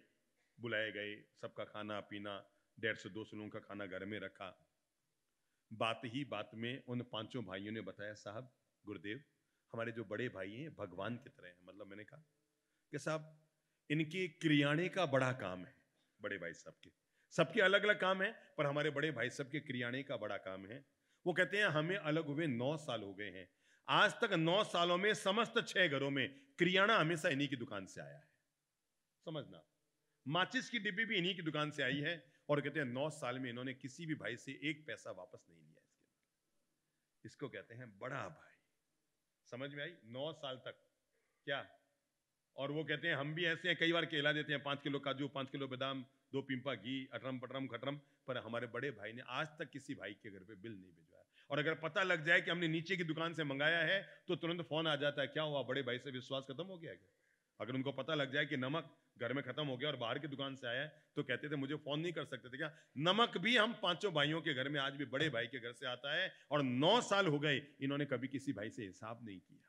बुलाए गए सबका खाना पीना डेढ़ सौ दो सौ लोगों का खाना घर में रखा बात ही बात में उन पांचों भाइयों ने बताया साहब गुरुदेव हमारे जो बड़े भाई हैं भगवान की तरह हैं मतलब मैंने कहा कि साहब इनके क्रियाने का बड़ा काम है बड़े भाई साहब के सबके अलग अलग काम है पर हमारे बड़े भाई साहब के क्रियाने का बड़ा काम है वो कहते हैं हमें अलग हुए नौ साल हो गए हैं आज तक नौ सालों में समस्त छह घरों में क्रियाणा हमेशा इन्हीं की दुकान से आया है समझना माचिस की डिब्बी भी इन्हीं की दुकान से आई है और कहते हैं नौ साल में इन्होंने किसी भी भाई से एक पैसा वापस नहीं लिया इसके इसको कहते हैं बड़ा भाई समझ में आई नौ साल तक क्या और वो कहते हैं हम भी ऐसे हैं कई बार केला देते हैं पांच किलो काजू पांच किलो बादाम दो पिंपा घी अटरम पटरम खटरम पर हमारे बड़े भाई ने आज तक किसी भाई के घर पे बिल नहीं भिजवाया और अगर पता लग जाए कि हमने नीचे की दुकान से मंगाया है तो तुरंत फोन आ जाता है क्या हुआ बड़े भाई से विश्वास खत्म हो गया क्या अगर उनको पता लग जाए कि नमक घर में खत्म हो गया और बाहर की दुकान से आया तो कहते थे मुझे फोन नहीं कर सकते थे क्या नमक भी हम पांचों भाइयों के घर में आज भी बड़े भाई के घर से आता है और नौ साल हो गए इन्होंने कभी किसी भाई से हिसाब नहीं किया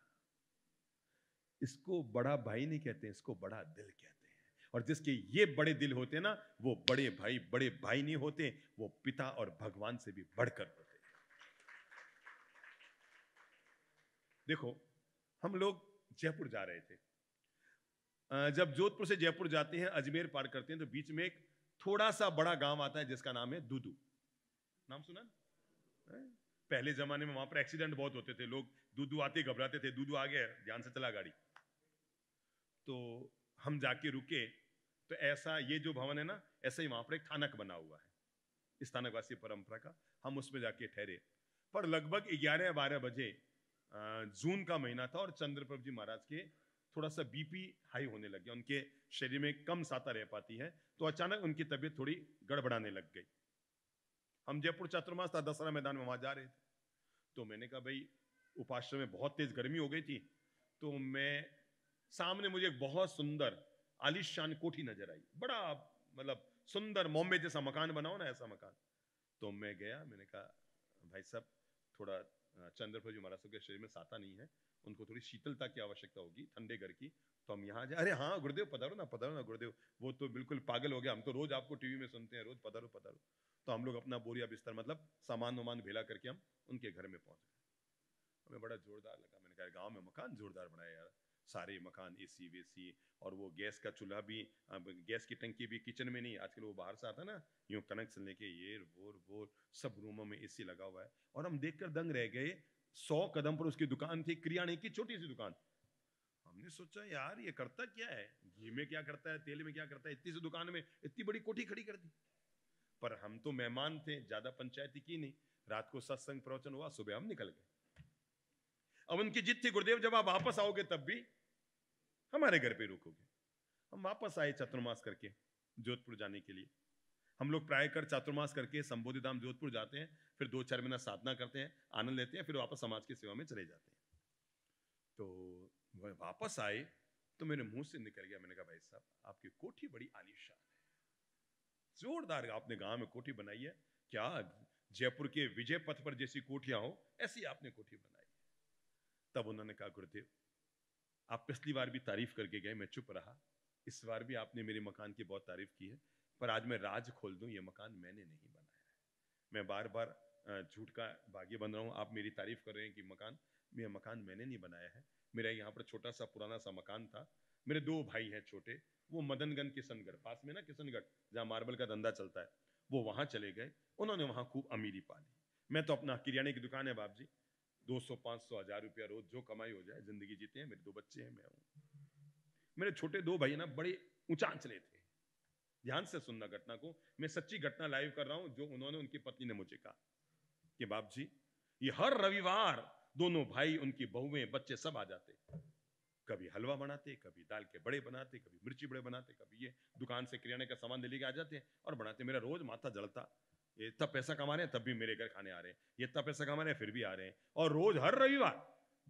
इसको बड़ा भाई नहीं कहते इसको बड़ा दिल कहते हैं और जिसके ये बड़े दिल होते ना वो बड़े भाई बड़े भाई नहीं होते वो पिता और भगवान से भी बढ़कर होते देखो हम लोग जयपुर जा रहे थे जब जोधपुर से जयपुर जाते हैं अजमेर पार करते हैं तो बीच में एक थोड़ा सा बड़ा गांव आता है जिसका नाम है दूदू नाम सुना है? पहले जमाने में वहां पर एक्सीडेंट बहुत होते थे लोग दूदू आते घबराते थे दूदू आ गया ध्यान से चला गाड़ी तो हम जाके रुके तो ऐसा ये जो भवन है ना ऐसे ही वहां पर एक थानक बना हुआ है इस थानकवासी परंपरा का हम उसमें जाके ठहरे पर लगभग ग्यारह बारह बजे जून का महीना था और चंद्रप्रभ जी महाराज के थोड़ा सा बीपी हाई होने लग गया उनके शरीर में कम साता रह पाती है तो अचानक उनकी तबीयत थोड़ी गड़बड़ाने लग गई हम जयपुर चातुर्मास था दसरा मैदान में वहां जा रहे थे तो मैंने कहा भाई उपाश्रम में बहुत तेज गर्मी हो गई थी तो मैं सामने मुझे एक बहुत सुंदर आलिशान कोठी नजर आई बड़ा मतलब सुंदर मोम्बे जैसा मकान बनाओ ना ऐसा मकान तो मैं गया मैंने कहा भाई साहब थोड़ा चंद्रप्रभु जी महाराज के शरीर में साता नहीं है उनको थोड़ी शीतलता की आवश्यकता होगी ठंडे घर की तो हम यहाँ जाए अरे हाँ गुरुदेव पधारो ना पधारो ना गुरुदेव वो तो बिल्कुल पागल हो गया हम तो रोज आपको टीवी में सुनते हैं रोज पधारो पधारो तो हम लोग अपना बोरिया बिस्तर मतलब सामान वामान भेला करके हम उनके घर में पहुंच गए हमें बड़ा जोरदार लगा मैंने कहा गाँव में मकान जोरदार बनाया यार सारे मकान ए सी सी और वो गैस का चूल्हा भी गैस की टंकी भी किचन में नहीं आजकल वो बाहर से आता ना यूँ कनेक्शन लेके ये बोर वो सब रूमों में ए लगा हुआ है और हम देख कर दंग रह गए सौ कदम पर उसकी दुकान थी किरियाने की छोटी सी दुकान हमने सोचा यार ये करता क्या है घी में क्या करता है तेल में क्या करता है इतनी सी दुकान में इतनी बड़ी कोठी खड़ी कर दी पर हम तो मेहमान थे ज्यादा पंचायती की नहीं रात को सत्संग प्रवचन हुआ सुबह हम निकल गए अब उनकी जिद थी गुरुदेव जब आप वापस आओगे तब भी हमारे घर पे रुकोगे हम वापस आए चतुर्मास करके जोधपुर जाने के लिए हम लोग प्राय कर चातुर्मास करके संबोधि धाम जोधपुर जाते हैं फिर दो चार महीना साधना करते हैं आनंद लेते हैं फिर वापस समाज की सेवा में चले जाते हैं तो वह वापस आए तो मेरे मुंह से निकल गया मैंने कहा भाई साहब आपकी कोठी बड़ी आलिशान है जोरदार आपने गांव में कोठी बनाई है क्या जयपुर के विजय पथ पर जैसी कोठियां हो ऐसी आपने कोठी बनाई है तब उन्होंने कहा गुरुदेव आप पिछली बार भी तारीफ करके गए मैं चुप रहा इस बार भी आपने मेरे मकान की बहुत तारीफ की है पर आज मैं राज खोल दूं ये मकान मैंने नहीं बनाया है मैं बार बार झूठ का भाग्य बन रहा हूँ आप मेरी तारीफ कर रहे हैं कि मकान यह मकान मैंने नहीं बनाया है मेरा यहाँ पर छोटा सा पुराना सा मकान था मेरे दो भाई हैं छोटे वो मदनगंज किशनगढ़ पास में ना किशनगढ़ जहाँ मार्बल का धंधा चलता है वो वहाँ चले गए उन्होंने वहाँ खूब अमीरी ली मैं तो अपना किरियाने की दुकान है बाप जी दो सौ पांच सौ हजार रुपया रोज जो कमाई हो जाए जिंदगी जीते हैं मेरे दो बच्चे हैं मैं हूँ मेरे छोटे दो भाई ना बड़े चले थे ध्यान से सुनना घटना को मैं सच्ची घटना लाइव कर रहा हूं जो उन्होंने उनकी पत्नी ने मुझे कहा कि बाप जी ये हर रविवार दोनों भाई उनकी बहुएं बच्चे सब आ जाते कभी हलवा बनाते कभी दाल के बड़े बनाते कभी मिर्ची बड़े बनाते कभी ये दुकान से किराने का सामान लेके आ जाते हैं और बनाते मेरा रोज माथा जलता ये तब पैसा कमा रहे हैं तब भी मेरे घर खाने आ रहे हैं ये तब पैसा कमा रहे हैं फिर भी आ रहे हैं और रोज हर रविवार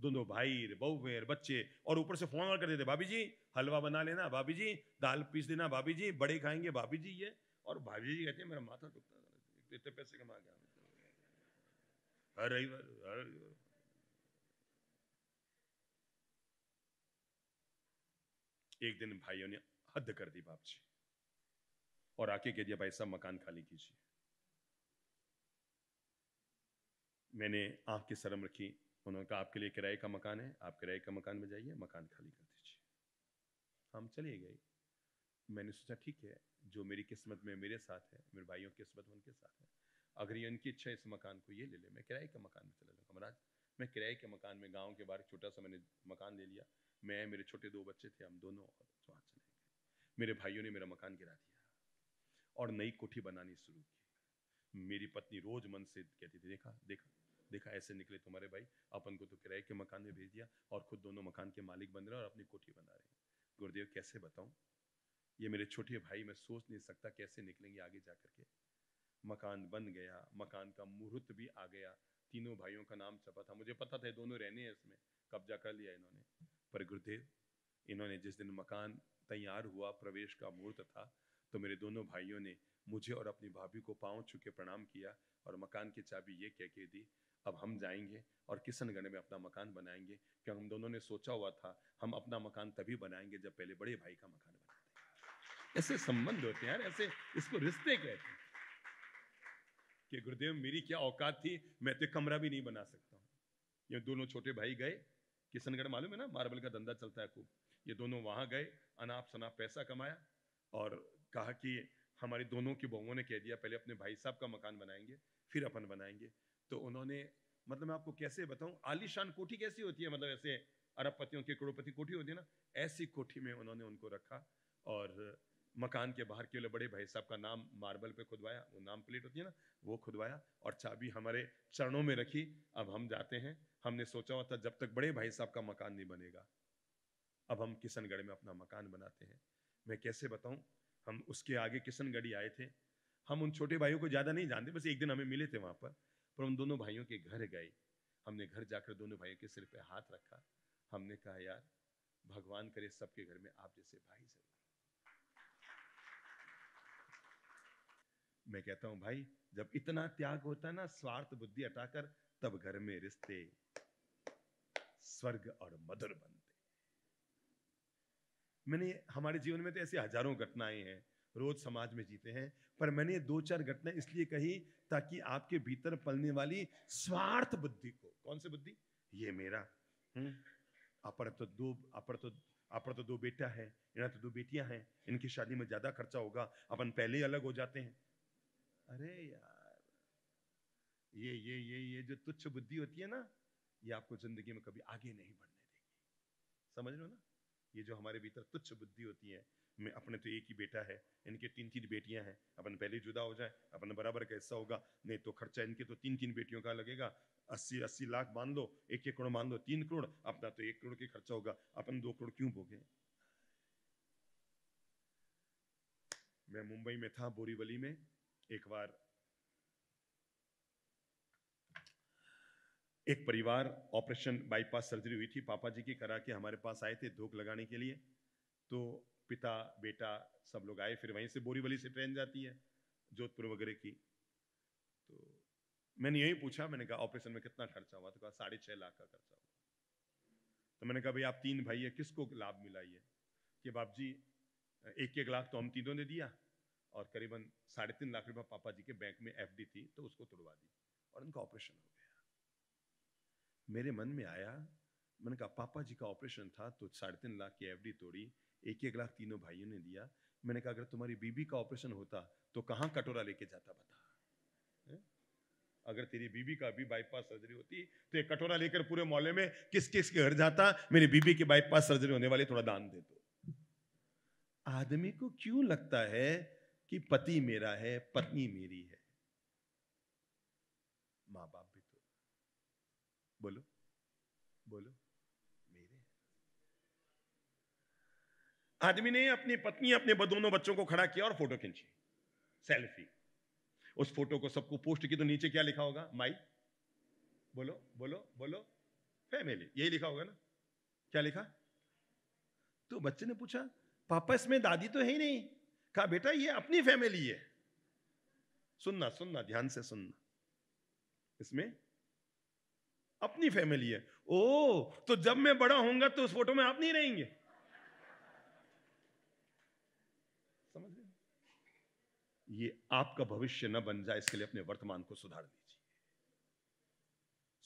दोनों भाई बहु बहू बच्चे और ऊपर से फोन और कर देते भाभी जी हलवा बना लेना भाभी जी दाल पीस देना भाभी जी बड़े खाएंगे भाभी जी ये और भाभी जी कहते हैं मेरा माथा दुखता इतने पैसे कमा गया हर एक दिन भाइयों ने हद कर दी बाप जी और आके कह दिया भाई सब मकान खाली कीजिए मैंने आंख की शर्म रखी उन्होंने कहा आपके लिए किराए का मकान है आप किराए का मकान में जाइए मकान खाली कर दीजिए हम चले गए मैंने सोचा ठीक है जो मेरी किस्मत में मेरे साथ है मेरे भाइयों की किस्मत में उनके साथ है अगर ये उनकी इच्छा है इस मकान को ये ले ले मैं किराए के मकान में चला जाऊँगा महाराज मैं किराए के मकान में गाँव के बाहर छोटा सा मैंने मकान ले लिया मैं मेरे छोटे दो बच्चे थे हम दोनों और वहाँ तो चले गए मेरे भाइयों ने मेरा मकान गिरा दिया और नई कोठी बनानी शुरू की मेरी पत्नी रोज मन से कहती थी देखा देखा देखा ऐसे निकले तुम्हारे भाई अपन को तो किराए के मकान में भेज दिया और खुद दोनों मकान के मालिक बन रहे और अपनी कोठी बना रहे हैं गुरुदेव कैसे बताऊं ये मेरे छोटे भाई मैं सोच नहीं सकता कैसे निकलेंगे आगे जा करके मकान बन गया मकान का मुहूर्त भी आ गया तीनों भाइयों का नाम छपा था मुझे पता था दोनों रहने हैं इसमें कब्जा कर लिया इन्होंने पर गुरुदेव इन्होंने जिस दिन मकान तैयार हुआ प्रवेश का मुहूर्त था तो मेरे दोनों भाइयों ने मुझे और अपनी भाभी को पाँव छू के प्रणाम किया और मकान की चाबी ये कह के दी अब हम जाएंगे और किशनगढ़ में अपना मकान बनाएंगे क्योंकि हम दोनों ने सोचा हुआ था हम अपना मकान तभी बनाएंगे जब पहले बड़े भाई का मकान बनाते ऐसे संबंध होते हैं यार ऐसे इसको रिश्ते कहते हैं कि गुरुदेव मेरी क्या औकात थी मैं तो कमरा भी नहीं बना सकता हूँ ये दोनों छोटे भाई गए किशनगढ़ मालूम है ना मार्बल का धंधा चलता है खूब ये दोनों वहाँ गए अनाप शनाप पैसा कमाया और कहा कि हमारे दोनों की बहुओं ने कह दिया पहले अपने भाई साहब का मकान बनाएंगे फिर अपन बनाएंगे तो उन्होंने मतलब मैं आपको कैसे बताऊं आलीशान कोठी कैसी होती है मतलब ऐसे अरबपतियों की करोड़पति कोठी होती है ना ऐसी कोठी में उन्होंने उनको रखा और मकान के बाहर के लिए बड़े भाई साहब का नाम मार्बल पे खुदवाया वो नाम प्लेट होती है ना वो खुदवाया और चाबी हमारे चरणों में रखी अब हम जाते हैं हमने सोचा हुआ था जब तक बड़े भाई साहब का मकान नहीं बनेगा अब हम किशनगढ़ में अपना मकान बनाते हैं मैं कैसे बताऊं हम उसके आगे किशनगढ़ी आए थे हम उन छोटे भाइयों को ज़्यादा नहीं जानते बस एक दिन हमें मिले थे वहां पर पर हम दोनों भाइयों के घर गए हमने घर जाकर दोनों भाइयों के सिर पे हाथ रखा हमने कहा यार भगवान करे सबके घर में आप जैसे भाई जरूर मैं कहता हूं भाई जब इतना त्याग होता है ना स्वार्थ बुद्धि हटाकर तब घर में रिश्ते स्वर्ग और मधुर बनते मैंने हमारे जीवन में तो ऐसी हजारों घटनाएं हैं रोज समाज में जीते हैं पर मैंने दो चार घटनाएं इसलिए कही ताकि आपके भीतर पलने वाली स्वार्थ बुद्धि को कौन सी बुद्धि ये मेरा अपर हम्म। तो दो अपर तो अपर तो दो बेटा है इन्हें तो दो बेटियां हैं इनकी शादी में ज्यादा खर्चा होगा अपन पहले ही अलग हो जाते हैं अरे यार ये ये ये ये जो तुच्छ बुद्धि होती है ना ये आपको जिंदगी में कभी आगे नहीं बढ़ने देगी समझ लो ना ये जो हमारे भीतर तुच्छ बुद्धि होती है मैं अपने तो एक ही बेटा है इनके तीन तीन बेटियां हैं अपन पहले जुदा हो जाए अपन बराबर का हिस्सा होगा नहीं तो खर्चा इनके तो तीन तीन बेटियों का लगेगा अस्सी अस्सी लाख मान लो एक एक करोड़ मान लो तीन करोड़ अपना तो एक करोड़ के खर्चा होगा अपन दो करोड़ क्यों भोगे मैं मुंबई में था बोरीवली में एक बार एक परिवार ऑपरेशन बाईपास सर्जरी हुई थी पापा जी की करा के हमारे पास आए थे धोख लगाने के लिए तो पिता बेटा सब लोग आए फिर वहीं से बोरीवली से ट्रेन जाती है जोधपुर वगैरह की तो मैंने यही पूछा मैंने कहा ऑपरेशन में कितना खर्चा हुआ तो कहा साढ़े छः लाख का खर्चा हुआ तो मैंने कहा भाई आप तीन भाई हैं किसको लाभ मिला ये कि बाप जी एक एक लाख तो हम तीनों ने दिया और करीबन साढ़े तीन लाख रुपये पापा जी के बैंक में एफ थी तो उसको तोड़वा दी और उनका ऑपरेशन हो गया मेरे मन में आया मैंने कहा पापा जी का ऑपरेशन था तो साढ़े तीन लाख की एफ तोड़ी एक एक लाख तीनों भाइयों ने दिया मैंने कहा अगर तुम्हारी बीबी का ऑपरेशन होता तो कहाँ कटोरा लेके जाता बता अगर तेरी बीबी का भी बाईपास सर्जरी होती तो एक कटोरा लेकर पूरे मोहल्ले में किस किस के घर जाता मेरी बीबी की बाईपास सर्जरी होने वाली थोड़ा दान दे दो आदमी को क्यों लगता है कि पति मेरा है पत्नी मेरी है मां बाप भी तो बोलो बोलो आदमी ने अपनी पत्नी अपने दोनों बच्चों को खड़ा किया और फोटो खींची सेल्फी उस फोटो को सबको पोस्ट की तो नीचे क्या लिखा होगा माई बोलो बोलो बोलो फैमिली यही लिखा होगा ना क्या लिखा तो बच्चे ने पूछा पापा इसमें दादी तो है ही नहीं कहा बेटा ये अपनी फैमिली है सुनना सुनना ध्यान से सुनना इसमें अपनी फैमिली है ओ तो जब मैं बड़ा होऊंगा तो उस फोटो में आप नहीं रहेंगे ये आपका भविष्य न बन जाए इसके लिए अपने वर्तमान को सुधार दीजिए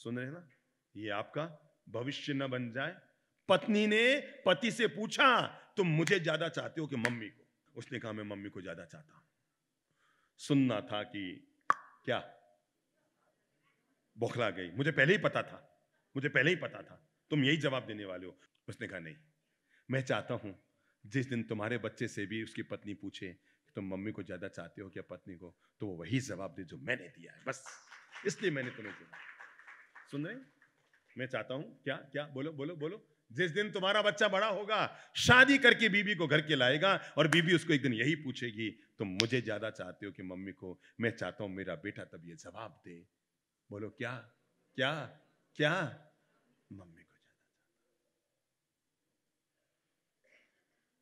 सुन रहे ना ये आपका भविष्य न बन जाए पत्नी ने पति से पूछा तुम मुझे ज्यादा चाहते हो कि मम्मी को उसने कहा मैं मम्मी को ज्यादा चाहता हूं सुनना था कि क्या बौखला गई मुझे पहले ही पता था मुझे पहले ही पता था तुम यही जवाब देने वाले हो उसने कहा नहीं मैं चाहता हूं जिस दिन तुम्हारे बच्चे से भी उसकी पत्नी पूछे तुम मम्मी को ज़्यादा चाहते हो क्या पत्नी को तो वो वही जवाब दे जो मैंने दिया है बस इसलिए मैंने तुम्हें चुना सुन रहे मैं चाहता हूं क्या क्या बोलो बोलो बोलो जिस दिन तुम्हारा बच्चा बड़ा होगा शादी करके बीबी को घर के लाएगा और बीबी उसको एक दिन यही पूछेगी तुम मुझे ज्यादा चाहते हो कि मम्मी को मैं चाहता हूं मेरा बेटा तब ये जवाब दे बोलो क्या क्या क्या मम्मी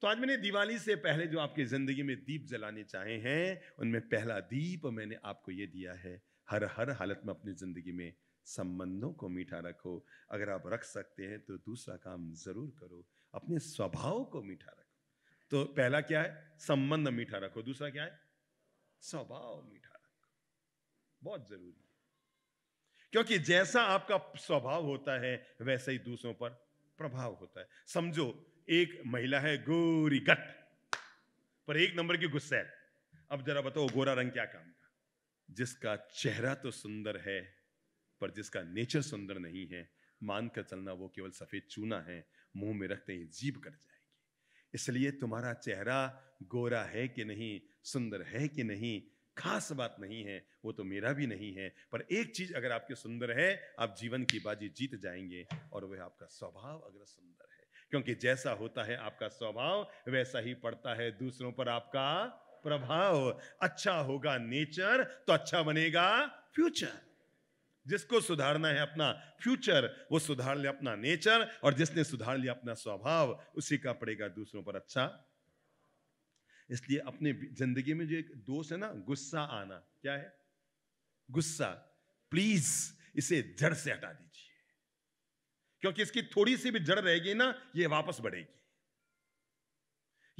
तो आज मैंने दिवाली से पहले जो आपकी ज़िंदगी में दीप जलाने चाहे हैं उनमें पहला दीप मैंने आपको ये दिया है हर हर हालत में अपनी ज़िंदगी में संबंधों को मीठा रखो अगर आप रख सकते हैं तो दूसरा काम ज़रूर करो अपने स्वभाव को मीठा रखो तो पहला क्या है संबंध मीठा रखो दूसरा क्या है स्वभाव मीठा रखो बहुत ज़रूरी है क्योंकि जैसा आपका स्वभाव होता है वैसे ही दूसरों पर प्रभाव होता है समझो एक महिला है गोरी गट पर एक नंबर की गुस्से अब जरा बताओ गोरा रंग क्या काम का जिसका चेहरा तो सुंदर है पर जिसका नेचर सुंदर नहीं है मानकर चलना वो केवल सफेद चूना है मुंह में रखते ही जीभ कट जाएगी इसलिए तुम्हारा चेहरा गोरा है कि नहीं सुंदर है कि नहीं खास बात नहीं है वो तो मेरा भी नहीं है पर एक चीज अगर आपके सुंदर है आप जीवन की बाजी जीत जाएंगे और वह आपका स्वभाव अगर सुंदर है क्योंकि जैसा होता है आपका स्वभाव वैसा ही पड़ता है दूसरों पर आपका प्रभाव अच्छा होगा नेचर तो अच्छा बनेगा फ्यूचर जिसको सुधारना है अपना फ्यूचर वो सुधार ले अपना नेचर और जिसने सुधार लिया अपना स्वभाव उसी का पड़ेगा दूसरों पर अच्छा इसलिए अपने जिंदगी में जो एक दोष है ना गुस्सा आना क्या है गुस्सा प्लीज इसे जड़ से हटा दीजिए क्योंकि इसकी थोड़ी सी भी जड़ रहेगी ना ये वापस बढ़ेगी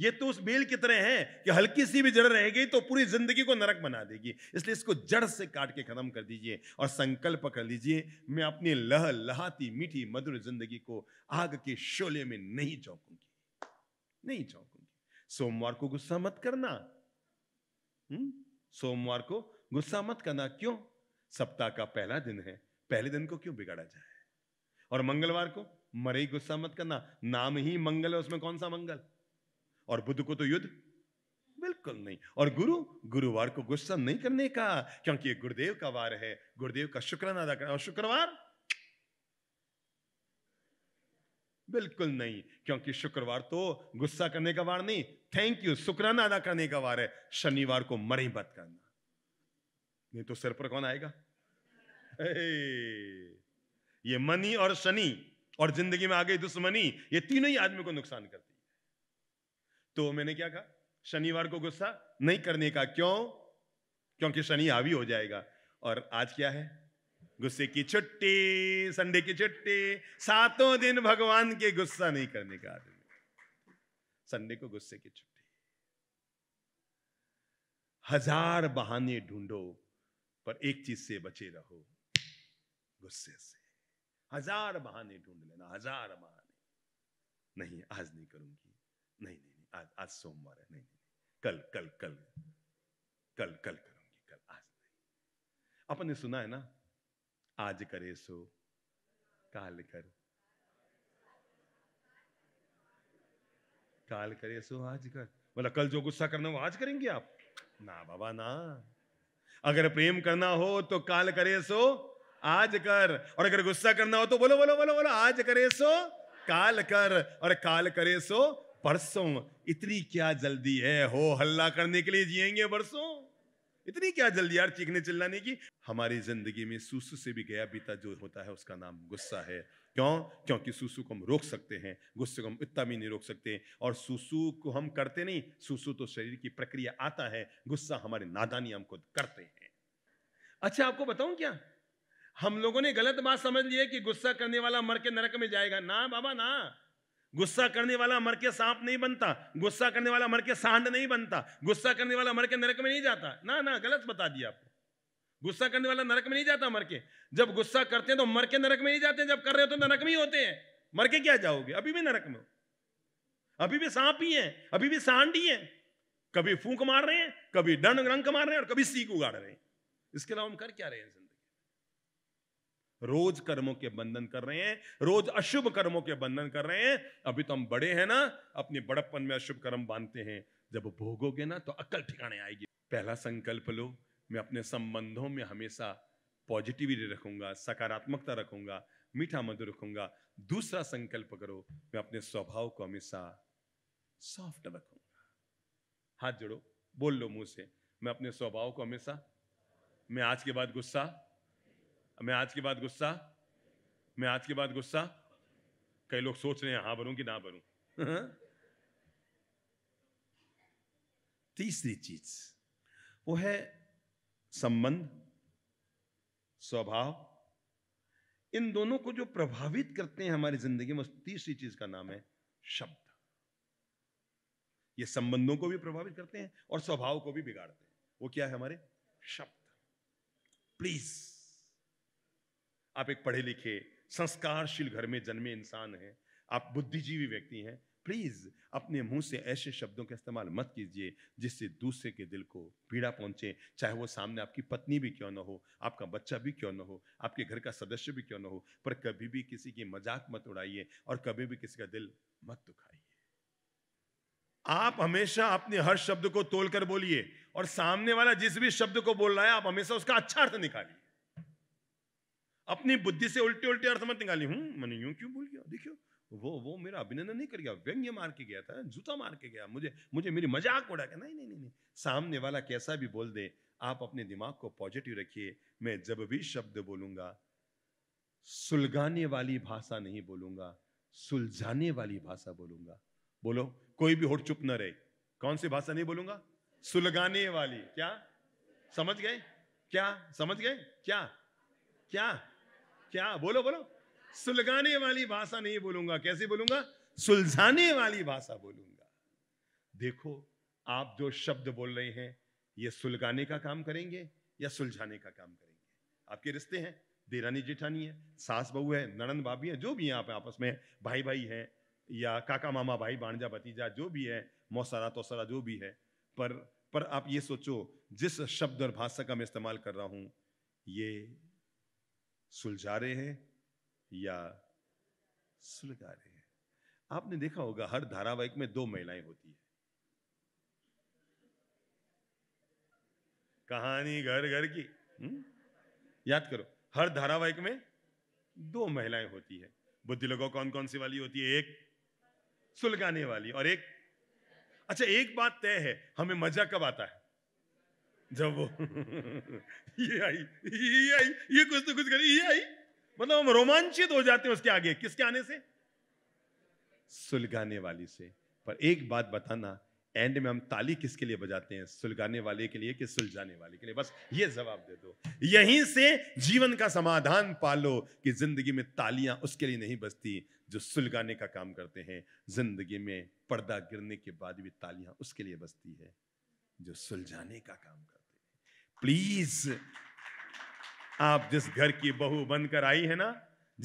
ये तो उस बेल की तरह है कि हल्की सी भी जड़ रहेगी तो पूरी जिंदगी को नरक बना देगी इसलिए इसको जड़ से काट के खत्म कर दीजिए और संकल्प कर लीजिए मैं अपनी लह लहाती मीठी मधुर जिंदगी को आग के शोले में नहीं चौंकूंगी नहीं चौंकूंगी सोमवार को गुस्सा मत करना हम्म? सोमवार को गुस्सा मत करना क्यों सप्ताह का पहला दिन है पहले दिन को क्यों बिगाड़ा जाए और मंगलवार को मरे ही गुस्सा मत करना नाम ही मंगल है उसमें कौन सा मंगल और बुद्ध को तो युद्ध बिल्कुल नहीं और गुरु गुरुवार को गुस्सा नहीं करने का क्योंकि गुरुदेव का वार है गुरुदेव का शुक्राना अदा करना और शुक्रवार बिल्कुल नहीं क्योंकि शुक्रवार तो गुस्सा करने का वार नहीं थैंक यू शुक्राना अदा करने का वार है शनिवार को मरे ही मत करना नहीं तो सिर पर कौन आएगा *laughs* ये मनी और शनि और जिंदगी में आ गई दुश्मनी ये तीनों ही आदमी को नुकसान करती है तो मैंने क्या कहा शनिवार को गुस्सा नहीं करने का क्यों क्योंकि शनि हावी हो जाएगा और आज क्या है गुस्से की छुट्टी संडे की छुट्टी सातों दिन भगवान के गुस्सा नहीं करने का आदमी संडे को गुस्से की छुट्टी हजार बहाने ढूंढो पर एक चीज से बचे रहो गुस्से से हजार बहाने ढूंढ लेना हजार बहाने नहीं आज नहीं करूंगी नहीं नहीं नहीं आज आज सोमवार है नहीं नहीं, कल कल कल कल कल करूंगी कल आज नहीं अपन ने सुना है ना आज करे सो काल कर काल करे सो आज कर बोला कल जो गुस्सा करना वो आज करेंगे आप ना बाबा ना अगर प्रेम करना हो तो काल करे सो आज कर और अगर गुस्सा करना हो तो बोलो बोलो बोलो बोलो आज करे सो काल कर और काल करे सो परसों इतनी क्या जल्दी है हो हल्ला करने के लिए जिएंगे बरसों इतनी क्या जल्दी यार चीखने चिल्लाने की हमारी जिंदगी में सुसु से भी गया बीता जो होता है उसका नाम गुस्सा है क्यों क्योंकि सुसु को हम रोक सकते हैं गुस्से को हम इतना भी नहीं रोक सकते और सुसु को हम करते नहीं सुसु तो शरीर की प्रक्रिया आता है गुस्सा हमारे नादानी हम खुद करते हैं अच्छा आपको बताऊं क्या हम लोगों ने गलत बात समझ ली है कि गुस्सा करने वाला मर के नरक में जाएगा ना बाबा ना गुस्सा करने वाला मर के सांप नहीं बनता गुस्सा करने वाला मर के सांड नहीं बनता गुस्सा करने वाला मर के नरक में नहीं जाता ना ना गलत बता दिया आपको गुस्सा करने वाला नरक में नहीं जाता मर के जब गुस्सा करते हैं तो मर के नरक में नहीं जाते जब कर रहे हो तो नरक में ही होते हैं मर के क्या जाओगे अभी भी नरक में हो अभी भी सांप ही है अभी भी सांड ही है कभी फूंक मार रहे हैं कभी डंड रंग मार रहे हैं और कभी सीख उगाड़ रहे हैं इसके अलावा हम कर क्या रहे हैं रोज कर्मों के बंधन कर रहे हैं रोज अशुभ कर्मों के बंधन कर रहे हैं अभी तो हम बड़े हैं ना अपने बड़प्पन में अशुभ कर्म बांधते हैं जब भोगोगे ना तो अक्ल ठिकाने आएगी पहला संकल्प लो मैं अपने संबंधों में हमेशा पॉजिटिविटी रखूंगा सकारात्मकता रखूंगा मीठा मधु रखूंगा दूसरा संकल्प करो मैं अपने स्वभाव को हमेशा सॉफ्ट रखूंगा हाथ जोड़ो बोल लो मुंह से मैं अपने स्वभाव को हमेशा मैं आज के बाद गुस्सा मैं आज के बाद गुस्सा मैं आज के बाद गुस्सा कई लोग सोच रहे हैं हाँ भरूं कि ना भरूं *laughs* तीसरी चीज वो है संबंध स्वभाव इन दोनों को जो प्रभावित करते हैं हमारी जिंदगी में उस तीसरी चीज का नाम है शब्द ये संबंधों को भी प्रभावित करते हैं और स्वभाव को भी बिगाड़ते हैं वो क्या है हमारे शब्द प्लीज आप एक पढ़े लिखे संस्कारशील घर में जन्मे इंसान हैं आप बुद्धिजीवी व्यक्ति हैं प्लीज़ अपने मुंह से ऐसे शब्दों का इस्तेमाल मत कीजिए जिससे दूसरे के दिल को पीड़ा पहुंचे चाहे वो सामने आपकी पत्नी भी क्यों ना हो आपका बच्चा भी क्यों ना हो आपके घर का सदस्य भी क्यों ना हो पर कभी भी किसी की मजाक मत उड़ाइए और कभी भी किसी का दिल मत दुखाइए आप हमेशा अपने हर शब्द को तोलकर बोलिए और सामने वाला जिस भी शब्द को बोल रहा है आप हमेशा उसका अच्छा अर्थ निकालिए अपनी बुद्धि से उल्टे उल्टे अर्थ मत निकाली हूँ हम्म, मैंने यूं क्यों भूल गया देखियो वो वो मेरा अभिनंदन नहीं कर गया व्यंग्य मार के गया था जूता मार के गया मुझे मुझे मेरी मजाक उड़ा गया नहीं नहीं नहीं सामने वाला कैसा भी बोल दे आप अपने दिमाग को पॉजिटिव रखिए मैं जब भी शब्द बोलूंगा सुलगाने वाली भाषा नहीं बोलूंगा सुलझाने वाली भाषा बोलूंगा बोलो कोई भी होठ चुप ना रहे कौन सी भाषा नहीं बोलूंगा सुलगाने वाली क्या समझ गए क्या समझ गए क्या क्या क्या बोलो बोलो सुलगाने वाली भाषा नहीं बोलूंगा कैसे बोलूंगा सुलझाने वाली भाषा बोलूंगा देखो आप जो शब्द बोल रहे हैं ये सुलगाने का काम करेंगे या सुलझाने का काम करेंगे आपके रिश्ते हैं देरानी जेठानी है सास बहू है नरन भाभी है जो भी हैं आप आपस में भाई भाई हैं या काका मामा भाई भाणजा भतीजा जो भी है मौसरा तोसरा जो भी है पर पर आप ये सोचो जिस शब्द और भाषा का मैं इस्तेमाल कर रहा हूँ ये सुलझा रहे हैं या सुलगा रहे हैं आपने देखा होगा हर धारावाहिक में दो महिलाएं होती है कहानी घर घर की हुँ? हम्म? याद करो हर धारावाहिक में दो महिलाएं होती है बुद्धि लोगों कौन कौन सी वाली होती है एक सुलगाने वाली और एक अच्छा एक बात तय है हमें मजा कब आता है जब ये आई ये आई ये कुछ तो कुछ करी ये आई मतलब हम रोमांचित हो जाते हैं उसके आगे किसके आने से सुलगाने वाली से पर एक बात बताना एंड में हम ताली किसके लिए बजाते हैं सुलगाने वाले के लिए कि सुलझाने वाले के लिए बस ये जवाब दे दो यहीं से जीवन का समाधान पालो कि जिंदगी में तालियां उसके लिए नहीं बजती जो सुलगाने का काम करते हैं जिंदगी में पर्दा गिरने के बाद भी तालियां उसके लिए बजती है जो सुलझाने का काम करते प्लीज आप जिस घर की बहू बनकर आई है ना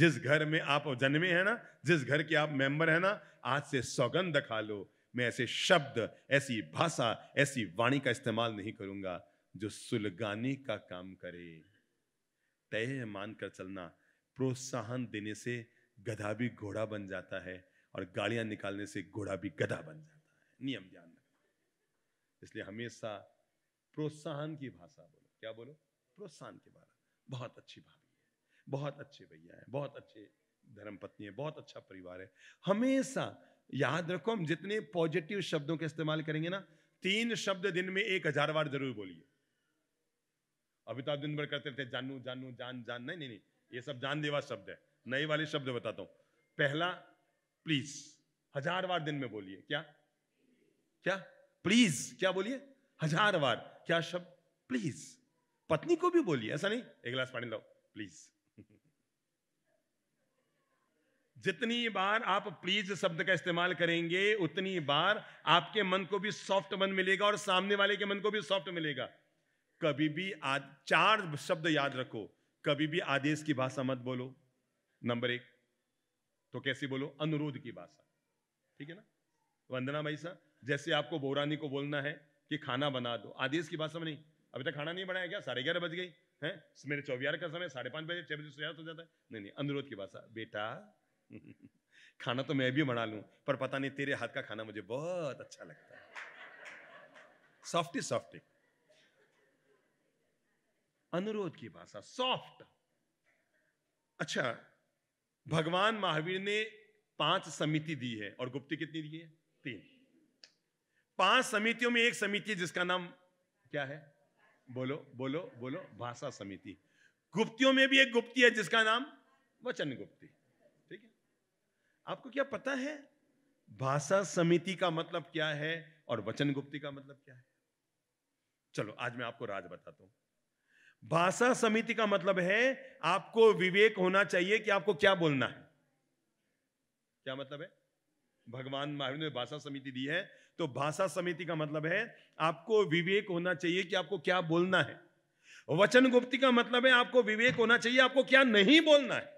जिस घर में आप जन्मे हैं ना जिस घर के आप मेंबर हैं ना आज से सौगंध खा लो मैं ऐसे शब्द ऐसी भाषा ऐसी वाणी का इस्तेमाल नहीं करूंगा जो सुलगाने का काम करे तय मानकर चलना प्रोत्साहन देने से गधा भी घोड़ा बन जाता है और गालियां निकालने से घोड़ा भी गधा बन जाता है नियम ध्यान रखना इसलिए हमेशा प्रोत्साहन की भाषा बोलो क्या बोलो प्रोत्साहन की भाषा बहुत अच्छी भाभी है बहुत अच्छे भैया है बहुत अच्छे धर्म पत्नी है बहुत अच्छा परिवार है हमेशा याद रखो हम जितने पॉजिटिव शब्दों का इस्तेमाल करेंगे ना तीन शब्द दिन में एक हजार बार जरूर बोलिए अभी तो आप दिन भर करते रहते जानू जानू जान जान नहीं नहीं नहीं ये सब जान देवा शब्द है नए वाले शब्द बताता हूं पहला प्लीज हजार बार दिन में बोलिए क्या क्या प्लीज क्या बोलिए हजार बार क्या शब्द प्लीज पत्नी को भी बोलिए ऐसा नहीं एक गिलास पानी लाओ प्लीज जितनी बार आप प्लीज शब्द का इस्तेमाल करेंगे उतनी बार आपके मन को भी सॉफ्ट मन मिलेगा और सामने वाले के मन को भी सॉफ्ट मिलेगा कभी भी आद, चार शब्द याद रखो कभी भी आदेश की भाषा मत बोलो नंबर एक तो कैसी बोलो अनुरोध की भाषा ठीक है ना वंदना भाई साहब जैसे आपको बोरानी को बोलना है कि खाना बना दो आदेश की बात समझ नहीं अभी तक खाना नहीं बनाया क्या साढ़े ग्यारह बज गई है मेरे चौबीस का समय साढ़े पाँच बजे छः बजे से हो तो जाता है नहीं नहीं अनुरोध की बात बेटा *laughs* खाना तो मैं भी बना लूँ पर पता नहीं तेरे हाथ का खाना मुझे बहुत अच्छा लगता है सॉफ्टी सॉफ्टी अनुरोध की भाषा सॉफ्ट अच्छा भगवान महावीर ने पांच समिति दी है और गुप्ती कितनी दी है तीन पांच समितियों में एक समिति जिसका नाम क्या है बोलो बोलो बोलो भाषा समिति गुप्तियों में भी एक गुप्ती है जिसका नाम वचन गुप्ती ठीक है आपको क्या पता है भाषा समिति का मतलब क्या है और वचन गुप्ती का मतलब क्या है चलो आज मैं आपको राज बताता हूं भाषा समिति का मतलब है आपको विवेक होना चाहिए कि आपको क्या बोलना है क्या मतलब है भगवान महावीर ने भाषा समिति दी है तो भाषा समिति का मतलब है आपको विवेक होना चाहिए कि आपको क्या बोलना है वचन गुप्ति का मतलब है आपको विवेक होना चाहिए आपको क्या नहीं बोलना है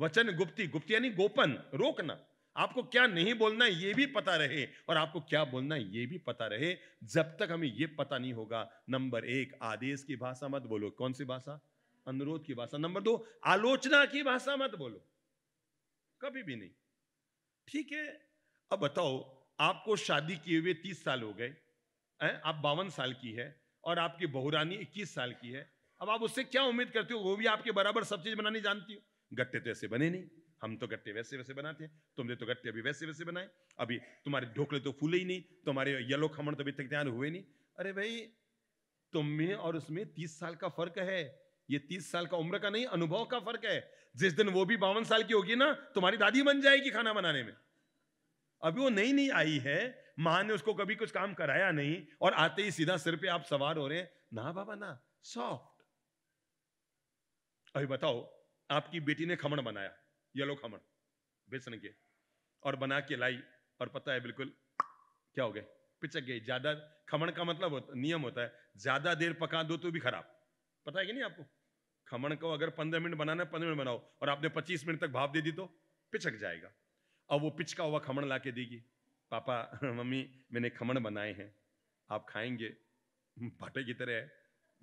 वचन गुप्ति गुप्त यानी गोपन रोकना आपको क्या नहीं बोलना है ये भी पता रहे और आपको क्या बोलना है ये भी पता रहे जब तक हमें ये पता नहीं होगा नंबर एक आदेश की भाषा मत बोलो कौन सी भाषा अनुरोध की भाषा नंबर दो आलोचना की भाषा मत बोलो कभी भी नहीं ठीक है अब बताओ आपको शादी किए हुए तीस साल हो गए है? आप बावन साल की है और आपकी बहुरानी इक्कीस साल की है अब आप उससे क्या उम्मीद करते हो वो भी आपके बराबर सब चीज बनानी जानती हो गट्टे तो ऐसे बने नहीं हम तो गट्टे वैसे वैसे बनाते हैं तुमने तो गट्टे अभी वैसे वैसे बनाए अभी तुम्हारे ढोकले तो फूले ही नहीं तुम्हारे येलो खमण तो अभी तक तैयार हुए नहीं अरे भाई तुम में और उसमें तीस साल का फर्क है ये तीस साल का उम्र का नहीं अनुभव का फर्क है जिस दिन वो भी बावन साल की होगी ना तुम्हारी दादी बन जाएगी खाना बनाने में अभी वो नई नई आई है माँ ने उसको कभी कुछ काम कराया नहीं और आते ही सीधा सिर पे आप सवार हो रहे हैं ना बाबा ना सॉफ्ट अभी बताओ आपकी बेटी ने खमण बनाया येलो खमण बेसन के और बना के लाई और पता है बिल्कुल क्या हो गए पिचक गई ज्यादा खमण का मतलब होता, नियम होता है ज्यादा देर पका दो तो भी खराब पता है कि नहीं आपको खमण को अगर पंद्रह मिनट बनाना है पंद्रह मिनट बनाओ और आपने पच्चीस मिनट तक भाप दे दी तो पिचक जाएगा और वो पिचका हुआ खमण ला के देगी पापा मम्मी मैंने खमण बनाए हैं आप खाएंगे भाटे की तरह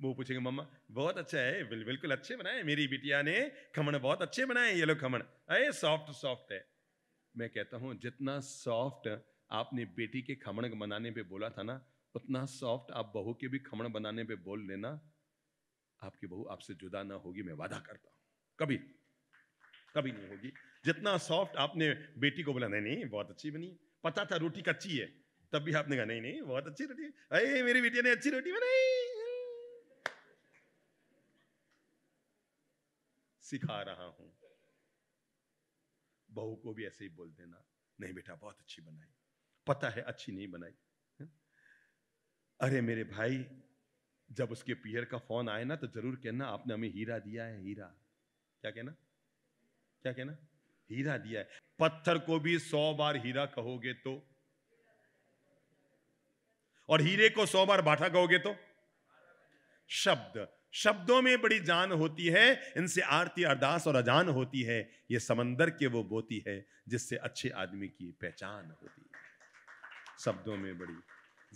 वो पूछेंगे मम्मा बहुत अच्छा है बिल, बिल्कुल अच्छे बनाए मेरी बिटिया ने खमण बहुत अच्छे बनाए ये लोग खमण अरे सॉफ्ट सॉफ्ट है मैं कहता हूँ जितना सॉफ्ट आपने बेटी के खमण बनाने पे बोला था ना उतना सॉफ्ट आप बहू के भी खमण बनाने पे बोल लेना आपकी बहू आपसे जुदा ना होगी मैं वादा करता हूँ कभी कभी नहीं होगी जितना सॉफ्ट आपने बेटी को बोला नहीं नहीं बहुत अच्छी बनी पता था रोटी कच्ची है तब भी आपने कहा नहीं नहीं बहुत अच्छी रोटी अरे मेरी बेटिया ने अच्छी रोटी बनाई सिखा रहा हूं बहू को भी ऐसे ही बोल देना नहीं बेटा बहुत अच्छी बनाई पता है अच्छी नहीं बनाई हाँ? अरे मेरे भाई जब उसके पियर का फोन आए ना तो जरूर कहना आपने हमें हीरा दिया है हीरा क्या कहना क्या कहना हीरा दिया है पत्थर को भी सौ बार हीरा कहोगे तो और हीरे को सौ बार बाठा कहोगे तो शब्द शब्दों में बड़ी जान होती है इनसे आरती अरदास और अजान होती है ये समंदर के वो बोती है जिससे अच्छे आदमी की पहचान होती है शब्दों में बड़ी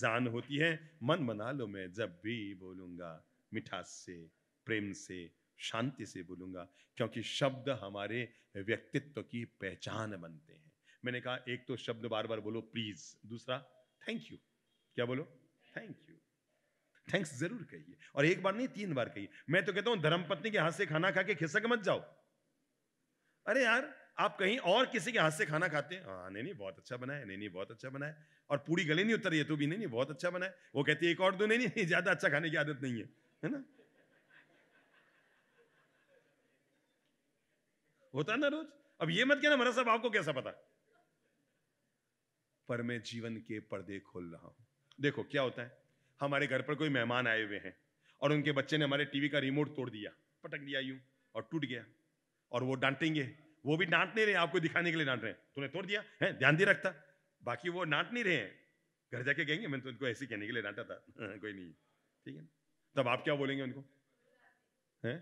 जान होती है मन बना लो मैं जब भी बोलूंगा मिठास से प्रेम से शांति से बोलूँगा क्योंकि शब्द हमारे व्यक्तित्व की पहचान बनते हैं मैंने कहा एक तो शब्द बार बार बोलो प्लीज़ दूसरा थैंक यू क्या बोलो थैंक यू थैंक्स जरूर कहिए और एक बार नहीं तीन बार कहिए मैं तो कहता हूं धर्मपत्नी के हाथ से खाना खा के खिसक मत जाओ अरे यार आप कहीं और किसी के हाथ से खाना खाते हैं हाँ नहीं नहीं बहुत अच्छा बनाया नहीं नहीं बहुत अच्छा बनाए और पूरी गले नहीं उतर रही है तू भी नहीं नहीं बहुत अच्छा बनाए वो कहती है एक और दो नहीं नहीं *laughs* ज्यादा अच्छा खाने की आदत नहीं है है ना होता है ना रोज अब ये मत कहना मरा साहब आपको कैसा पता पर मैं जीवन के पर्दे खोल रहा हूं देखो क्या होता है हमारे घर पर कोई मेहमान आए हुए हैं और उनके बच्चे ने हमारे टीवी का रिमोट तोड़ दिया पटक दिया यूं और टूट गया और वो डांटेंगे वो भी डांट नहीं रहे आपको दिखाने के लिए डांट रहे हैं तूने तोड़ दिया है ध्यान दे रखता बाकी वो डांट नहीं रहे हैं घर जाके कहेंगे मैंने तो उनको ऐसे कहने के लिए डांटा था *laughs* कोई नहीं ठीक है तब आप क्या बोलेंगे उनको हैं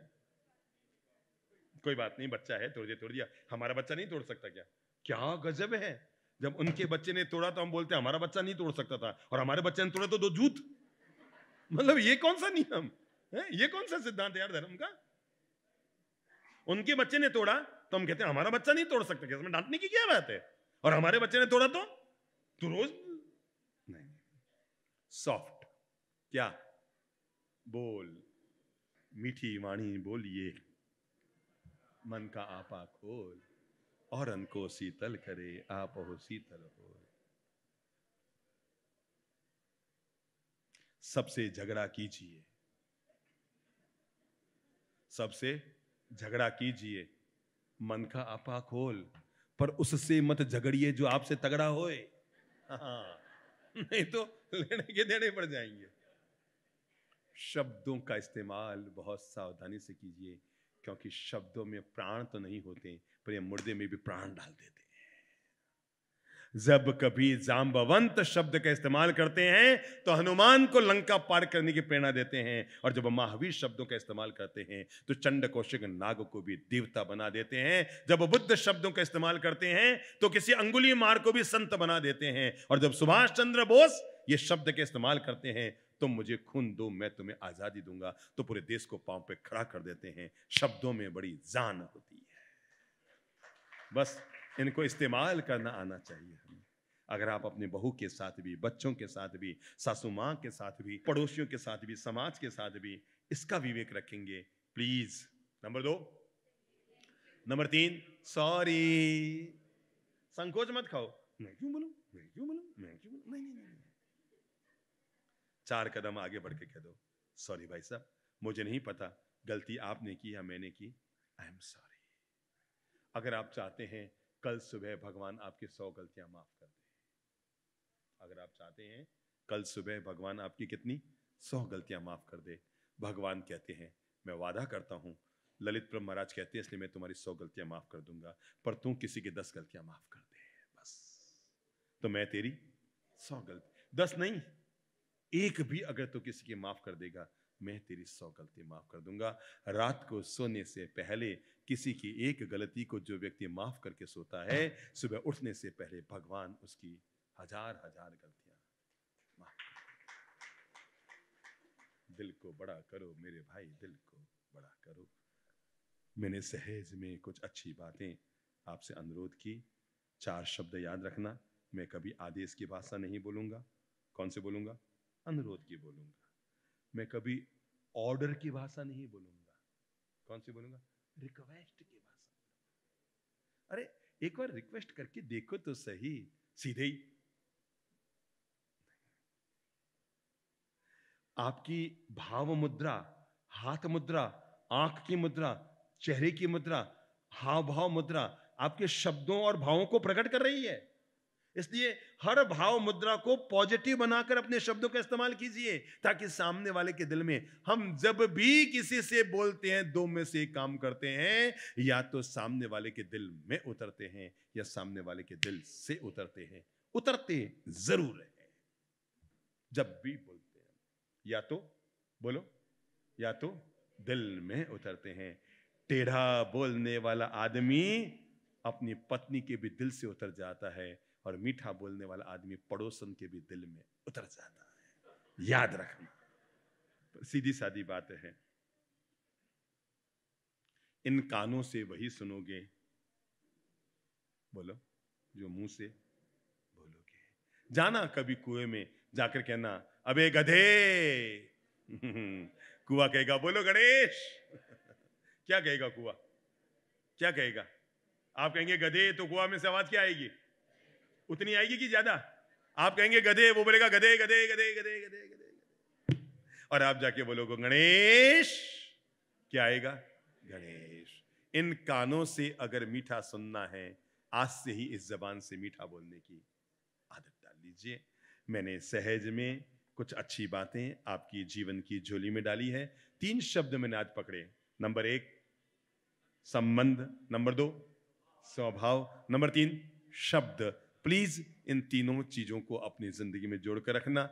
कोई बात नहीं बच्चा है तोड़ दिया तोड़ दिया हमारा बच्चा नहीं तोड़ सकता क्या क्या गजब है जब उनके बच्चे ने तोड़ा तो हम बोलते हैं हमारा बच्चा नहीं तोड़ सकता था और हमारे बच्चे ने तोड़ा तो दो जूत मतलब ये कौन सा नियम है ये कौन सा सिद्धांत यार धर्म का उनके बच्चे ने तोड़ा तो हम कहते हैं हमारा बच्चा नहीं तोड़ सकता क्या डांटने की क्या बात है और हमारे बच्चे ने तोड़ा तो तू रोज नहीं सॉफ्ट क्या बोल मीठी वाणी बोलिए मन का आपा खोल और अनको शीतल करे आप हो शीतल हो सबसे झगड़ा कीजिए सबसे झगड़ा कीजिए मन का आपा खोल पर उससे मत झगड़िए जो आपसे तगड़ा होए हाँ नहीं तो लेने के देने पड़ जाएंगे शब्दों का इस्तेमाल बहुत सावधानी से कीजिए क्योंकि शब्दों में प्राण तो नहीं होते पर ये मुर्दे में भी प्राण डाल देते जब कभी जाम्बवंत शब्द का इस्तेमाल करते हैं तो हनुमान को लंका पार करने की प्रेरणा देते हैं और जब महावीर शब्दों का इस्तेमाल करते हैं तो चंड कौशिक नाग को भी देवता बना देते हैं जब बुद्ध शब्दों का इस्तेमाल करते हैं तो किसी अंगुली मार को भी संत बना देते हैं और जब सुभाष चंद्र बोस ये शब्द के इस्तेमाल करते हैं तुम मुझे खून दो मैं तुम्हें आज़ादी दूंगा तो पूरे देश को पांव पे खड़ा कर देते हैं शब्दों में बड़ी जान होती है बस इनको इस्तेमाल करना आना चाहिए हमें अगर आप अपने बहू के साथ भी बच्चों के साथ भी सासू माँ के साथ भी पड़ोसियों के साथ भी समाज के साथ भी इसका विवेक रखेंगे प्लीज नंबर दो नंबर तीन सॉरी संकोच मत खाओ मैं क्यों बोलू मैं क्यों बोलूं मैं क्यों नहीं नहीं चार कदम आगे बढ़ के कह दो सॉरी भाई साहब मुझे नहीं पता गलती आपने की या मैंने की आई एम सॉरी अगर आप चाहते हैं कल सुबह भगवान आपकी सौ गलतियां माफ कर दे अगर आप चाहते हैं कल सुबह भगवान आपकी कितनी सौ गलतियां माफ कर दे भगवान कहते हैं मैं वादा करता हूं ललित प्रभु महाराज कहते हैं इसलिए मैं तुम्हारी सौ गलतियां माफ कर दूंगा पर तू किसी की दस गलतियां माफ कर दे बस तो मैं तेरी सौ गलती दस नहीं एक भी अगर तो किसी की माफ कर देगा मैं तेरी सौ गलती माफ कर दूंगा रात को सोने से पहले किसी की एक गलती को जो व्यक्ति माफ करके सोता है सुबह उठने से पहले भगवान उसकी हजार हजार गलतियां दिल को बड़ा करो मेरे भाई दिल को बड़ा करो मैंने सहेज में कुछ अच्छी बातें आपसे अनुरोध की चार शब्द याद रखना मैं कभी आदेश की भाषा नहीं बोलूंगा कौन से बोलूंगा अनुरोध की बोलूंगा मैं कभी ऑर्डर की भाषा नहीं बोलूंगा कौन सी बोलूंगा रिक्वेस्ट की भाषा अरे एक बार रिक्वेस्ट करके देखो तो सही सीधे ही आपकी भाव मुद्रा हाथ मुद्रा आंख की मुद्रा चेहरे की मुद्रा हाव भाव मुद्रा आपके शब्दों और भावों को प्रकट कर रही है इसलिए हर भाव मुद्रा को पॉजिटिव बनाकर अपने शब्दों का इस्तेमाल कीजिए ताकि सामने वाले के दिल में हम जब भी किसी से बोलते हैं दो में से काम करते हैं या तो सामने वाले के दिल में उतरते हैं या सामने वाले के दिल से उतरते हैं उतरते जरूर है जब भी बोलते हैं या तो बोलो या तो दिल में उतरते हैं टेढ़ा बोलने वाला आदमी अपनी पत्नी के भी दिल से उतर जाता है और मीठा बोलने वाला आदमी पड़ोसन के भी दिल में उतर जाता है याद रखना सीधी सादी बात है इन कानों से वही सुनोगे बोलो जो मुंह से बोलोगे जाना कभी कुएं में जाकर कहना अबे गधे *laughs* कुआ कहेगा बोलो गणेश *laughs* क्या कहेगा कुआ क्या कहेगा आप कहेंगे गधे तो कुआ में से आवाज क्या आएगी उतनी आएगी कि ज्यादा आप कहेंगे गधे वो बोलेगा गधे गधे गधे गधे गधे गधे और आप जाके बोलोगे गणेश क्या आएगा गणेश इन कानों से अगर मीठा सुनना है आज से ही इस जबान से मीठा बोलने की आदत डाल लीजिए मैंने सहज में कुछ अच्छी बातें आपकी जीवन की झोली में डाली है तीन शब्द मैंने आज पकड़े नंबर एक संबंध नंबर दो स्वभाव नंबर तीन शब्द प्लीज इन तीनों चीजों को अपनी जिंदगी में जोड़ कर रखना